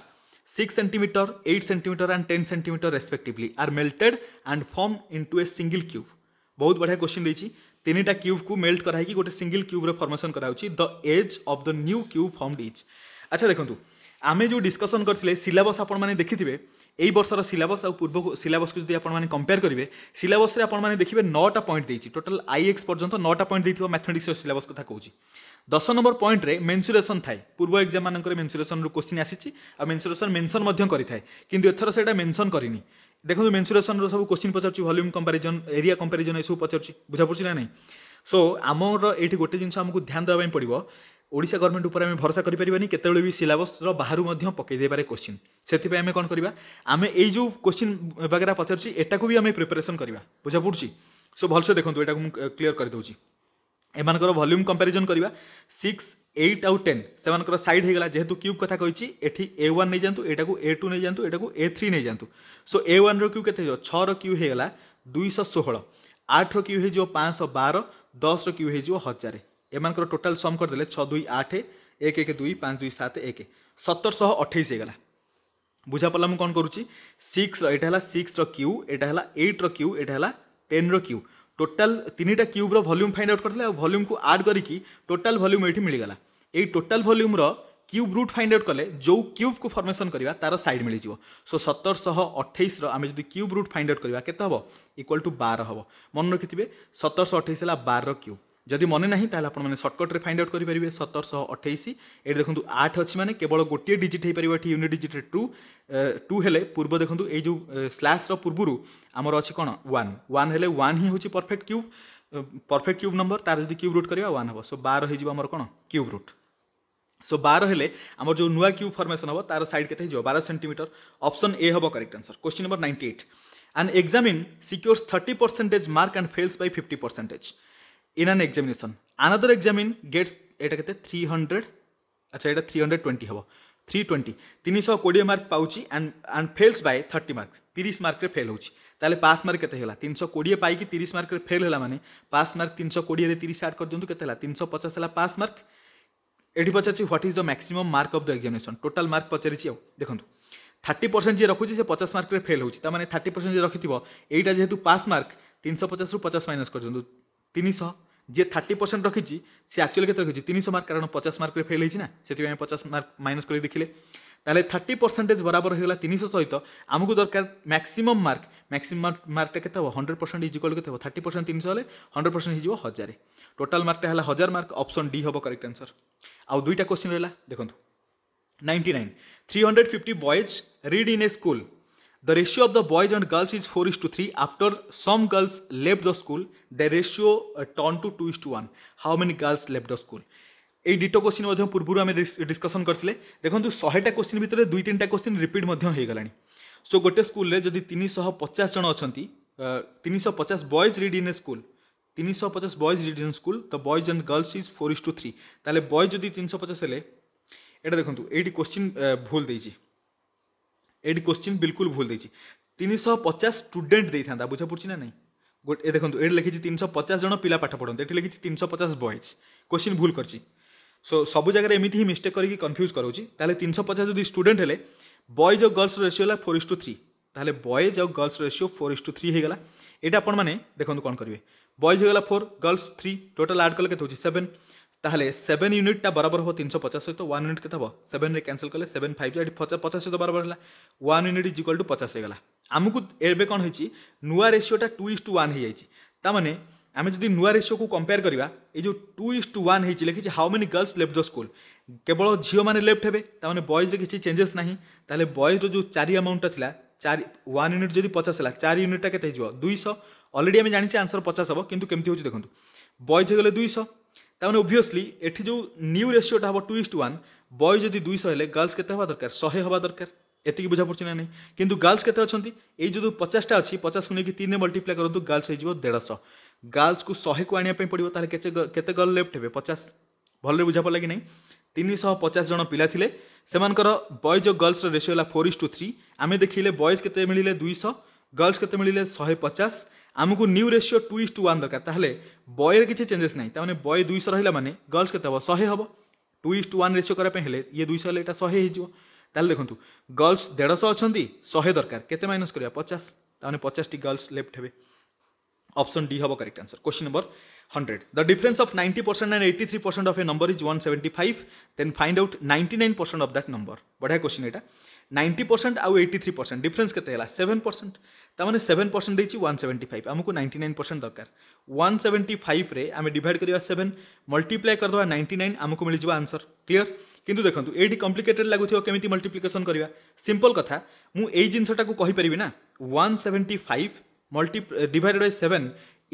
six centimetre eight centimetre and ten centimetre respectively are melted and formed into a single cube बहुत बढ़िया question देखिए তিনটা ক্যুবু melt করাইকি গোটে single ক্যুব্র formation করা হচ্ছে the edge of the new cube formed is আচ্ছা দেখুন আমি যে ডিসকসন করলে সিলাবস আপনার দেখিবে এই বর্ষর সিলাবস আউ পূর্ব সিলাবসকে যদি আপনার কম্পেয়ার করবে সিলাবসে আপনার দেখবে নটা পয়েন্ট দিয়েছি টোটাল আইএক্স পর্যন্ত নটা পয়েন্ট দিয়ে ম্যাথমেটিক্সর সিলাবস কথা কৌছি দশ নম্বর পয়েন্টে মেনসুরেসন থাকে পূর্ব এক্সাম মানুষ মেনসুরেসন কোশ্চিন আসিছি আর মেনসুরেসন মেনশন করে কিন্তু এথর সেটা মেনশন করিনি ଦେଖନ୍ତୁ ମେନ୍ସୁରେସନ୍ର ସବୁ କୋଶ୍ଚିନ୍ ପଚାରୁଛି ଭଲ୍ୟୁମ୍ କମ୍ପାରିଜନ୍ ଏରିଆ କମ୍ପାରିଜନ୍ ଏସବୁ ପଚାରୁଛି ବୁଝାପଡ଼ୁଛି ନା ନାହିଁ ସୋ ଆମର ଏଇଠି ଗୋଟେ ଜିନିଷ ଆମକୁ ଧ୍ୟାନ ଦେବା ପାଇଁ ପଡ଼ିବ ଓଡ଼ିଶା ଗଭର୍ଣ୍ଣମେଣ୍ଟ ଉପରେ ଆମେ ଭରସା କରିପାରିବାନି କେତେବେଳେ ବି ସିଲାବସ୍ର ବାହାରୁ ମଧ୍ୟ ପକାଇ ଦେଇପାରେ କୋଶ୍ଚିନ୍ ସେଥିପାଇଁ ଆମେ କ'ଣ କରିବା ଆମେ ଏଇ ଯେଉଁ କୋଶ୍ଚିନ୍ ବଗେରା ପଚାରୁଛି ଏଟାକୁ ବି ଆମେ ପ୍ରିପାରେସନ୍ କରିବା ବୁଝାପଡ଼ୁଛି ସୋ ଭଲସେ ଦେଖନ୍ତୁ ଏଟାକୁ ମୁଁ କ୍ଲିଅର୍ କରିଦେଉଛି ଏମାନଙ୍କର ଭଲ୍ୟୁମ୍ କମ୍ପାରିଜନ୍ କରିବା ସିକ୍ସ এইট আউ টেন সে সাইড হয়ে গেল যেহেতু কিউব কথা কইছি এটি এ ওয়ান নিয়ে যাতে এটা এ টু নিয়ে যাতে এটা এ থ্রি নিয়ে যাতে সো এ ওয়ান রিউ কেতে ছর কিউ হয়ে গেল দুইশ ষোহল আঠর কিউ হয়ে যাব পাঁচশ বার দশর কিউ হয়ে যাব হাজার এমানকর টোটাল সম করেদেলে ছ দুই আঠ এক এক দুই পাঁচ দুই সাত এক সতরশ অঠেইশ হয়ে গেল বুঝা পারা মু কম করছি সিক্সর এটা হল সিক্সর কিউ এটা হল এইটর কিউ এটা হল টেন্র কিউ ଟୋଟାଲ୍ ତିନିଟା କ୍ୟୁବ୍ର ଭଲ୍ୟୁମ୍ ଫାଇଣ୍ଡ ଆଉଟ୍ କରିଥିଲେ ଆଉ ଭଲ୍ୟୁମ୍କୁ ଆଡ଼୍ କରିକି ଟୋଟାଲ୍ ଭଲ୍ୟୁମ୍ ଏଠି ମିଳିଗଲା এই ଟୋଟାଲ୍ ଭଲ୍ୟୁମ୍ର କ୍ୟୁବ୍ ରୁଟ୍ ଫାଇଣ୍ଡ ଆଉଟ୍ କଲେ ଯେଉଁ କ୍ୟୁବ୍କୁ ଫର୍ମେସନ୍ କରିବା ତା'ର ସାଇଡ଼୍ ମିଳିଯିବ ସୋ ସତରଶହ ଅଠେଇଶର ଆମେ ଯଦି କ୍ୟୁବ୍ ରୁଟ୍ ଫାଇଣ୍ଡ ଆଉଟ୍ କରିବା କେତେ ହେବ ଇକ୍ୱାଲ୍ ଟୁ ବାର ହେବ ମନେ ରଖିଥିବେ ସତରଶହ ଅଠେଇଶ ହେଲା ବାରର କ୍ୟୁବ୍ ଯଦି ମନେ ନାହିଁ ତାହେଲେ ଆପଣମାନେ ସର୍ଟକଟ୍ରେ ଫାଇଣ୍ଡ ଆଉଟ୍ କରିପାରିବେ ସତରଶହ ଅଠେଇଶ ଏଠି ଦେଖନ୍ତୁ ଆଠ ଅଛି ମାନେ କେବଳ ଗୋଟିଏ ଡିଜିଟ୍ ହେଇପାରିବ ଏଠି ୟୁନିଟ୍ ଡିଜିଟ୍ରେ ଟୁ ଟୁ ହେଲେ ପୂର୍ବ ଦେଖନ୍ତୁ ଏଇ ଯେଉଁ ସ୍ଲାସ୍ର ପୂର୍ବରୁ ଆମର ଅଛି କ'ଣ ୱାନ୍ ୱାନ୍ ହେଲେ ୱାନ୍ ହିଁ ହେଉଛି perfect cube perfect cube number ତା'ର ଯଦି କ୍ୟୁବ୍ ରୁଟ୍ କରିବା ୱାନ୍ ହେବ ସୋ ବାର ହେଇଯିବ ଆମର କ'ଣ କ୍ୟୁବ୍ ରୁଟ୍ सो बार हेले आम जो नुआ क्यू फर्मेसन हम तार सैड के बार सेमिटर अप्सन ए हम correct answer question number ninety eight and examinee secures thirty percentage mark and fails by fifty percentage in an examination another examinee gets यहाँ के थ्री हंड्रेड अच्छा यहाँ three hundred twenty हम three twenty तीन शह कोड़े mark पाँच and and fails by thirty mark तीस मार्क फेल होले पास मार्क के तीन शह कोड़े पाई तीस मार्क फेल है मैंने पास मार्क तीन शह कोड़े तीस आड कर दिखाँ के तीन शह पचास है पास मार्क ଏଠି ପଚାରିଛି what is the maximum mark of the examination total mark ପଚାରିଛି ଆଉ ଦେଖନ୍ତୁ থার্টি পরসেন্ট যে রখুছি সে পচাশ মার্করে ফেল হচ্ছে তার মানে থার্টি পরসেন্ট যে রখিথিব এইটা যেহেতু পাস মার্ক তিনশো পচাশ রু পচাশ মাইনাস করছেন তিনশহ যে থার্টি পরসেন্ট রখিছি সে আকচুয়ালি কেতে রখিছি তিনশহ মার্ক কারণ পচাশ মার্করে ফেল হয়েছি না সেই পচাশ মার্ক মাইনাস করে দেখিলে তাহলে থার্টি পরসেন্টেজ বরাবর হয়ে গেল তিনশহ সহিত আমি দরকার ম্যাক্সিমম মার্ক ম্যাক্সিমম মার্কটা কেতে হব হন্ড্রেড পরসেন্ট ইজ ইকুয়াল কেতে হব থার্টি পরসেন্ট তিনশহ হলে হন্ড্রেড পরসেন্ট হয়ে যাব হাজার টোটাল মার্কটা হল হাজার মার্ক অপশন ডি হব করেক্ট আনসর ଆଉ ଦୁଇଟା କୋଶ୍ଚିନ୍ ରହିଲା ଦେଖନ୍ତୁ ninety nine three hundred fifty boys read in a school the ratio of the boys and girls is four is to three After some girls left the school, the ratio uh, two two 2 is to 1. How many girls left the school? এই দুটো question মধ্যে পূর্বরু আমি discussion করলে দেখুন শহেটা question ভিতরে দুই তিনটা question repeat মধ্যে হয়েগলা সো গোটে স্কুলে যদি তিনশহ পচাশ জন অনেক তিনশহ পচাশ বয়েজ রিড ইন এ তিনশো পচাশ বয়েজ রিডিজন স্কুল তো boys and girls is four is to three তাহলে বয়েজ যদি তিনশো পচাশ হলে এটা দেখুন এইটি কোশ্চিন ভুল দিয়েছি এইটি কোশ্চিন বিলকুল ভুল দিয়েছি তিনশো পচাশ স্টুডেন্ট দিয়ে বুঝা পড়ছি না নাই গোটে এ দেখুন এটি লিখিছি তিনশো পচাশ জন পিলা পাঠ পড়তে এটি লিখিছি তিনশো পচাশ বয়েজ কোশ্চিন ভুল করছি সো সবু জায়গায় এমিটি হি মিস্টেক করি কনফ্যুজ করছি তাহলে তিনশো পচাশ যদি স্টুডেন্ট হলে বয়েজ আর গর্লস রেসিও হল ফোর ইস টু থ্রি তাহলে বয়েজ আর girls ratio four is to three হয়ে গলা এটা আপনার দেখুন কম করবে বয়েজ হয়ে গেল four girls three total add কলে কেতে হচ্ছে সেভেন তাহলে সেভেন ইউনিটটা বরাবর হব তিনশো পচাশ সহ ওয়ান ইউনিট কেতে হব সেভেন্রে ক্যানসেল কলে সেভেন ফাইভ এটি পচাশ সহ বরাবর হল one unit is equal to পচাশ হয়ে গেল আমি এবে কম হয়েছি নূয়া রেসিওটা টু ইস টু ওয়ান হয়ে যাই তা মানে আমি যদি নূয়া রেসিওকে কম্পেয়ার করা এই যে টু ইস টু ওয়ান হয়েছে লিখিছি how many girls left the school কেবল ঝিও মানে লেফট হবে তা মানে বয়েজরে কিছু চেঞ্জেস না তাহলে বয়েজর যে চারি আমাউন্টটা লা চারি ওয়ান ইউনিট যদি পচাশ হল চারি ইউনিটটা কেতে হয়ে দুইশহ अलरेडी आम जाचे आंसर पचास हम कि कमी हो देखो बयज होगले दुईश ତାମାନେ ଓଭିୟସ୍ଲି ଏଠି ଯେଉଁ ନ୍ୟୁ ରେସିଓଟା ହେବ ଟୁ ଇଷ୍ଟ ୱାନ୍ ବୟ ଯଦି ଦୁଇଶହ ହେଲେ ଗର୍ଲସ୍ କେତେ ହେବା ଦରକାର ଶହେ ହେବା ଦରକାର ଏତିକି ବୁଝାପଡ଼ୁଛି ନା ନାହିଁ କିନ୍ତୁ ଗର୍ଲସ୍ କେତେ ଅଛନ୍ତି ଏଇ ଯେଉଁ ପଚାଶଟା ଅଛି ପଚାଶକୁ ନେଇକି ତିନିରେ ମଲ୍ଟିପ୍ଲାଏ କରନ୍ତୁ ଗର୍ଲସ୍ ହେଇଯିବ ଦେଢ଼ଶହ ଗର୍ଲସ୍କୁ ଶହେକୁ ଆଣିବା ପାଇଁ ପଡ଼ିବ ତାହେଲେ କେତେ କେତେ ଗର୍ଲ ଲେଫ୍ଟ ହେବେ ପଚାଶ ଭଲରେ ବୁଝାପଡ଼ିଲା କି ନାହିଁ ତିନିଶହ ପଚାଶ ଜଣ ପିଲା ଥିଲେ ସେମାନଙ୍କର ବଏଜ୍ ଓ ଗର୍ଲସ୍ର ରେସିଓ ହେଲା ଫୋର୍ ଇସ୍ ଟୁ ଥ୍ରୀ ଆମେ ଦେଖିଲେ ବଏଜ୍ କେତେ ମିଳିଲେ ଦୁଇଶହ ଗର୍ଲସ୍ କେତେ ମିଳିଲେ ଶହେ ପଚାଶ आमको new ratio two is to one दरकार ताहले बयर किसी चेंजेस ना ताने बय दुई रहा मैंने गर्ल्स के शहे हम two is to one ratio करने ये दुई हेल्ले शहे ताल देखो गर्ल्स देढ़श अच्छा शहे दरकार के माइनस कर पचास ताने पचास टी गर्ल्स लेफ्ट हे ऑप्शन डी हम correct answer question number hundred the difference of ninety percent and eighty three percent of a number is one seventy five then find out ninety nine percent of that number बढ़िया question यहाँ ninety percent आउ eighty three percent difference के seven percent तार seven percent देती one seventy five आमको ninety nine percent दरकार one seventy five आम did करवा सेवेन मल्टीप्लाए करदे नाइंटी नाइन आमको मिल जाए आंसर क्लीयर किंतु देखो ये कम्प्लिकेटेड लगुथ कमी मल्टीप्लिकेसन करवा सिंपल कथा मुझे जिनसटा को ना one seventy five multi divided by seven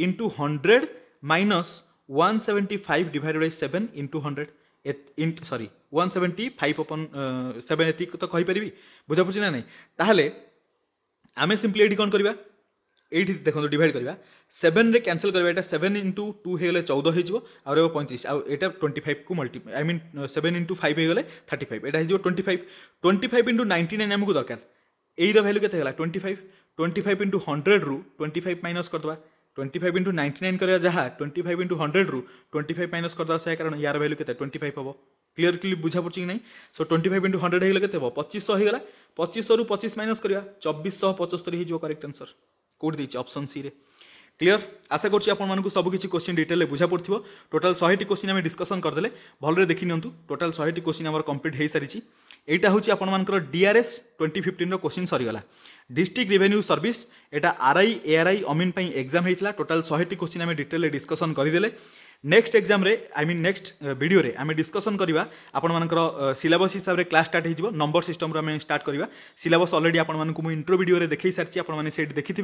into hundred minus one seventy five divided by seven into hundred into सरी वन सेवेन्टी फाइव अपन सेवेन ये तो कहीपरि बुझापड़ी ना ना आम सिंपली ये कौन करवा এইটি দেখুন ডিভাইড করা সেভেন্রে ক্যানসেল করা এটা সেভেন ইন্টু টু হয়ে গেলে চৌদ হয়ে যাব আর হব পঁয়ত্রিশ আউ এটা টোয়েন্টি ফাইভ কু multi I mean seven into five হয়ে গেলে থার্টি ফাইভ এটা হয়ে যাব twenty five twenty five into ninety nine আমাকে দরকার এইর ভ্যালু কেতে গেল twenty five twenty five into hundred রু টোয়েন্টি ফাইভ মাইনস করদেবা twenty five into ninety nine କରିବା ଯାହା ଟ୍ୱେଣ୍ଟି ଫାଇଭ୍ ଇଣ୍ଟୁ ହଣ୍ଡ୍ରେଡ଼ରୁ ଟ୍ୱେଣ୍ଟି ଫାଇଭ୍ ମାଇନସ୍ କରିଦେବା ସେୟା କାରଣ ୟାର ଭାଲ୍ୟୁ କେତେ ଟ୍ୱେଣ୍ଟି ଫାଇଭ୍ ହେବ କ୍ଲିୟର କ୍ଲି ବୁଝା ପଡ଼ୁଛି କି ନାହିଁ so twenty five into hundred ହେଇଗଲେ କେତେ ହେବ ପଚିଶଶହ ହେଇଗଲା ପଚିଶରୁ ପଚିଶ ମାଇନସ୍ କରିବା ଚବିଶଶହ ପଞ୍ଚସ୍ତରୀ ହେଇଯିବ କରେକ୍ଟ ଆନ୍ସର କେଉଁଠି ଦେଇଛି ଅପସନ୍ ସିରେ ক্লিয়ার আশা করছি আপনার সবুকিছি কোশ্চিন ডিটেলে বুঝা পড়ব টোটাল শহেটি কোশ্চিন আমি ডিসকসন করেদেলে ভালরে দেখি নিউ টোটাল শহেটি কোশ্চিন আমার কমপ্লিট হয়ে সারিছি এইটা হচ্ছে আপনার ডিআরএস টোয়েন্টি ফিফটিন্র কোশ্চিন সরিগলা ডিস্ট্রিক্ট রেভিনিউ সর্ভিস এটা আরআই এআরআই অমিন পাই এক্সাম হয়েছিল টোটাল শহেটি কোশ্চিন আমি ডিটেলে ডিসকসন করেদেলে নেক্সট এক্সামে আই মিন নেক্সট ভিডিওরে আমি ডিসকসন করা আপনার সিলাবস হিসাবে ক্লাস স্টার্ট হয়ে নম্বর সিষ্টম্রু আমি স্টার্ট করা সিলাবস অলরেডি আপনার ইন্ট্রো ভিডিওরে দেখাই সারিছি আপনার সেইটি দেখিথে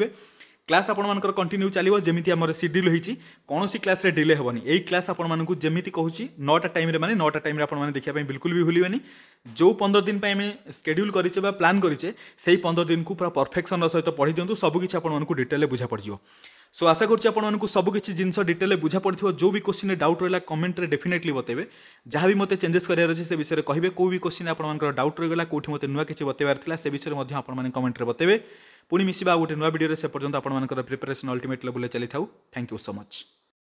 ক্লাস আপনার কন্টিনিউ চালিব যেমি আমার সিডিউল হয়েছি কোণী ক্লাসে ডিলে হবনি এই ক্লাস আপনার যেমি কুচি নটা টাইমে মানে নটা টাইমে আপনার দেখা বিলকুল বি ভুলবেনি ଯେଉଁ ପନ୍ଦର ଦିନ ପାଇଁ ଆମେ ସ୍କେଡ଼୍ୟୁଲ୍ କରିଛେ ବା ପ୍ଲାନ୍ କରିଛେ ସେଇ ପନ୍ଦର ଦିନକୁ ପୁରା ପରଫେକ୍ସନ୍ର ସହିତ ପଢ଼ି ଦିଅନ୍ତୁ ସବୁକିଛି ଆପଣମାନଙ୍କୁ ଡିଟେଲ୍ରେ ବୁଝା ପଡ଼ିଯିବ ସୋ ଆଶା କରୁଛି ଆପଣମାନଙ୍କୁ ସବୁକିଛି ଜିନିଷ ଡିଟେଲ୍ରେ ବୁଝା ପଡ଼ିଥିବ ଯେଉଁ ବି କୋଶ୍ଚିନ୍ରେ ଡାଉଟ୍ ରହିଲା କମେଣ୍ଟରେ ଡେଫିନେଟ୍ଲି ବତେଇବେ ଯାହା ବି ମୋତେ ଚେଞ୍ଜେସ୍ କରିବାର ଅଛି ସେ ବିଷୟରେ କହିବେ କେଉଁ ବି କୋଶ୍ଚିନ୍ ଆପଣମାନଙ୍କର ଡାଉଟ୍ ରହିଗଲା କେଉଁଠି ମୋତେ ନୂଆ କିଛି ବତେଇବାର ଥିଲା ସେ ବିଷୟରେ ମଧ୍ୟ ଆପଣମାନେ କମେଣ୍ଟରେ ବତେଇବେ ପୁଣି ମିଶିବା ଆଉ ଗୋଟେ ନୂଆ ଭିଡ଼ିଓରେ ସେ ପର୍ଯ୍ୟନ୍ତ ଆପଣମାନଙ୍କର ପ୍ରିପାରେସନ୍ ଅଲ୍ଟିମେଟ୍ ଲେବୁଲ୍ରେ ଚାଲିଥାଉ ଥ୍ୟାଙ୍କ ୟୁ ସୋ ମଚ୍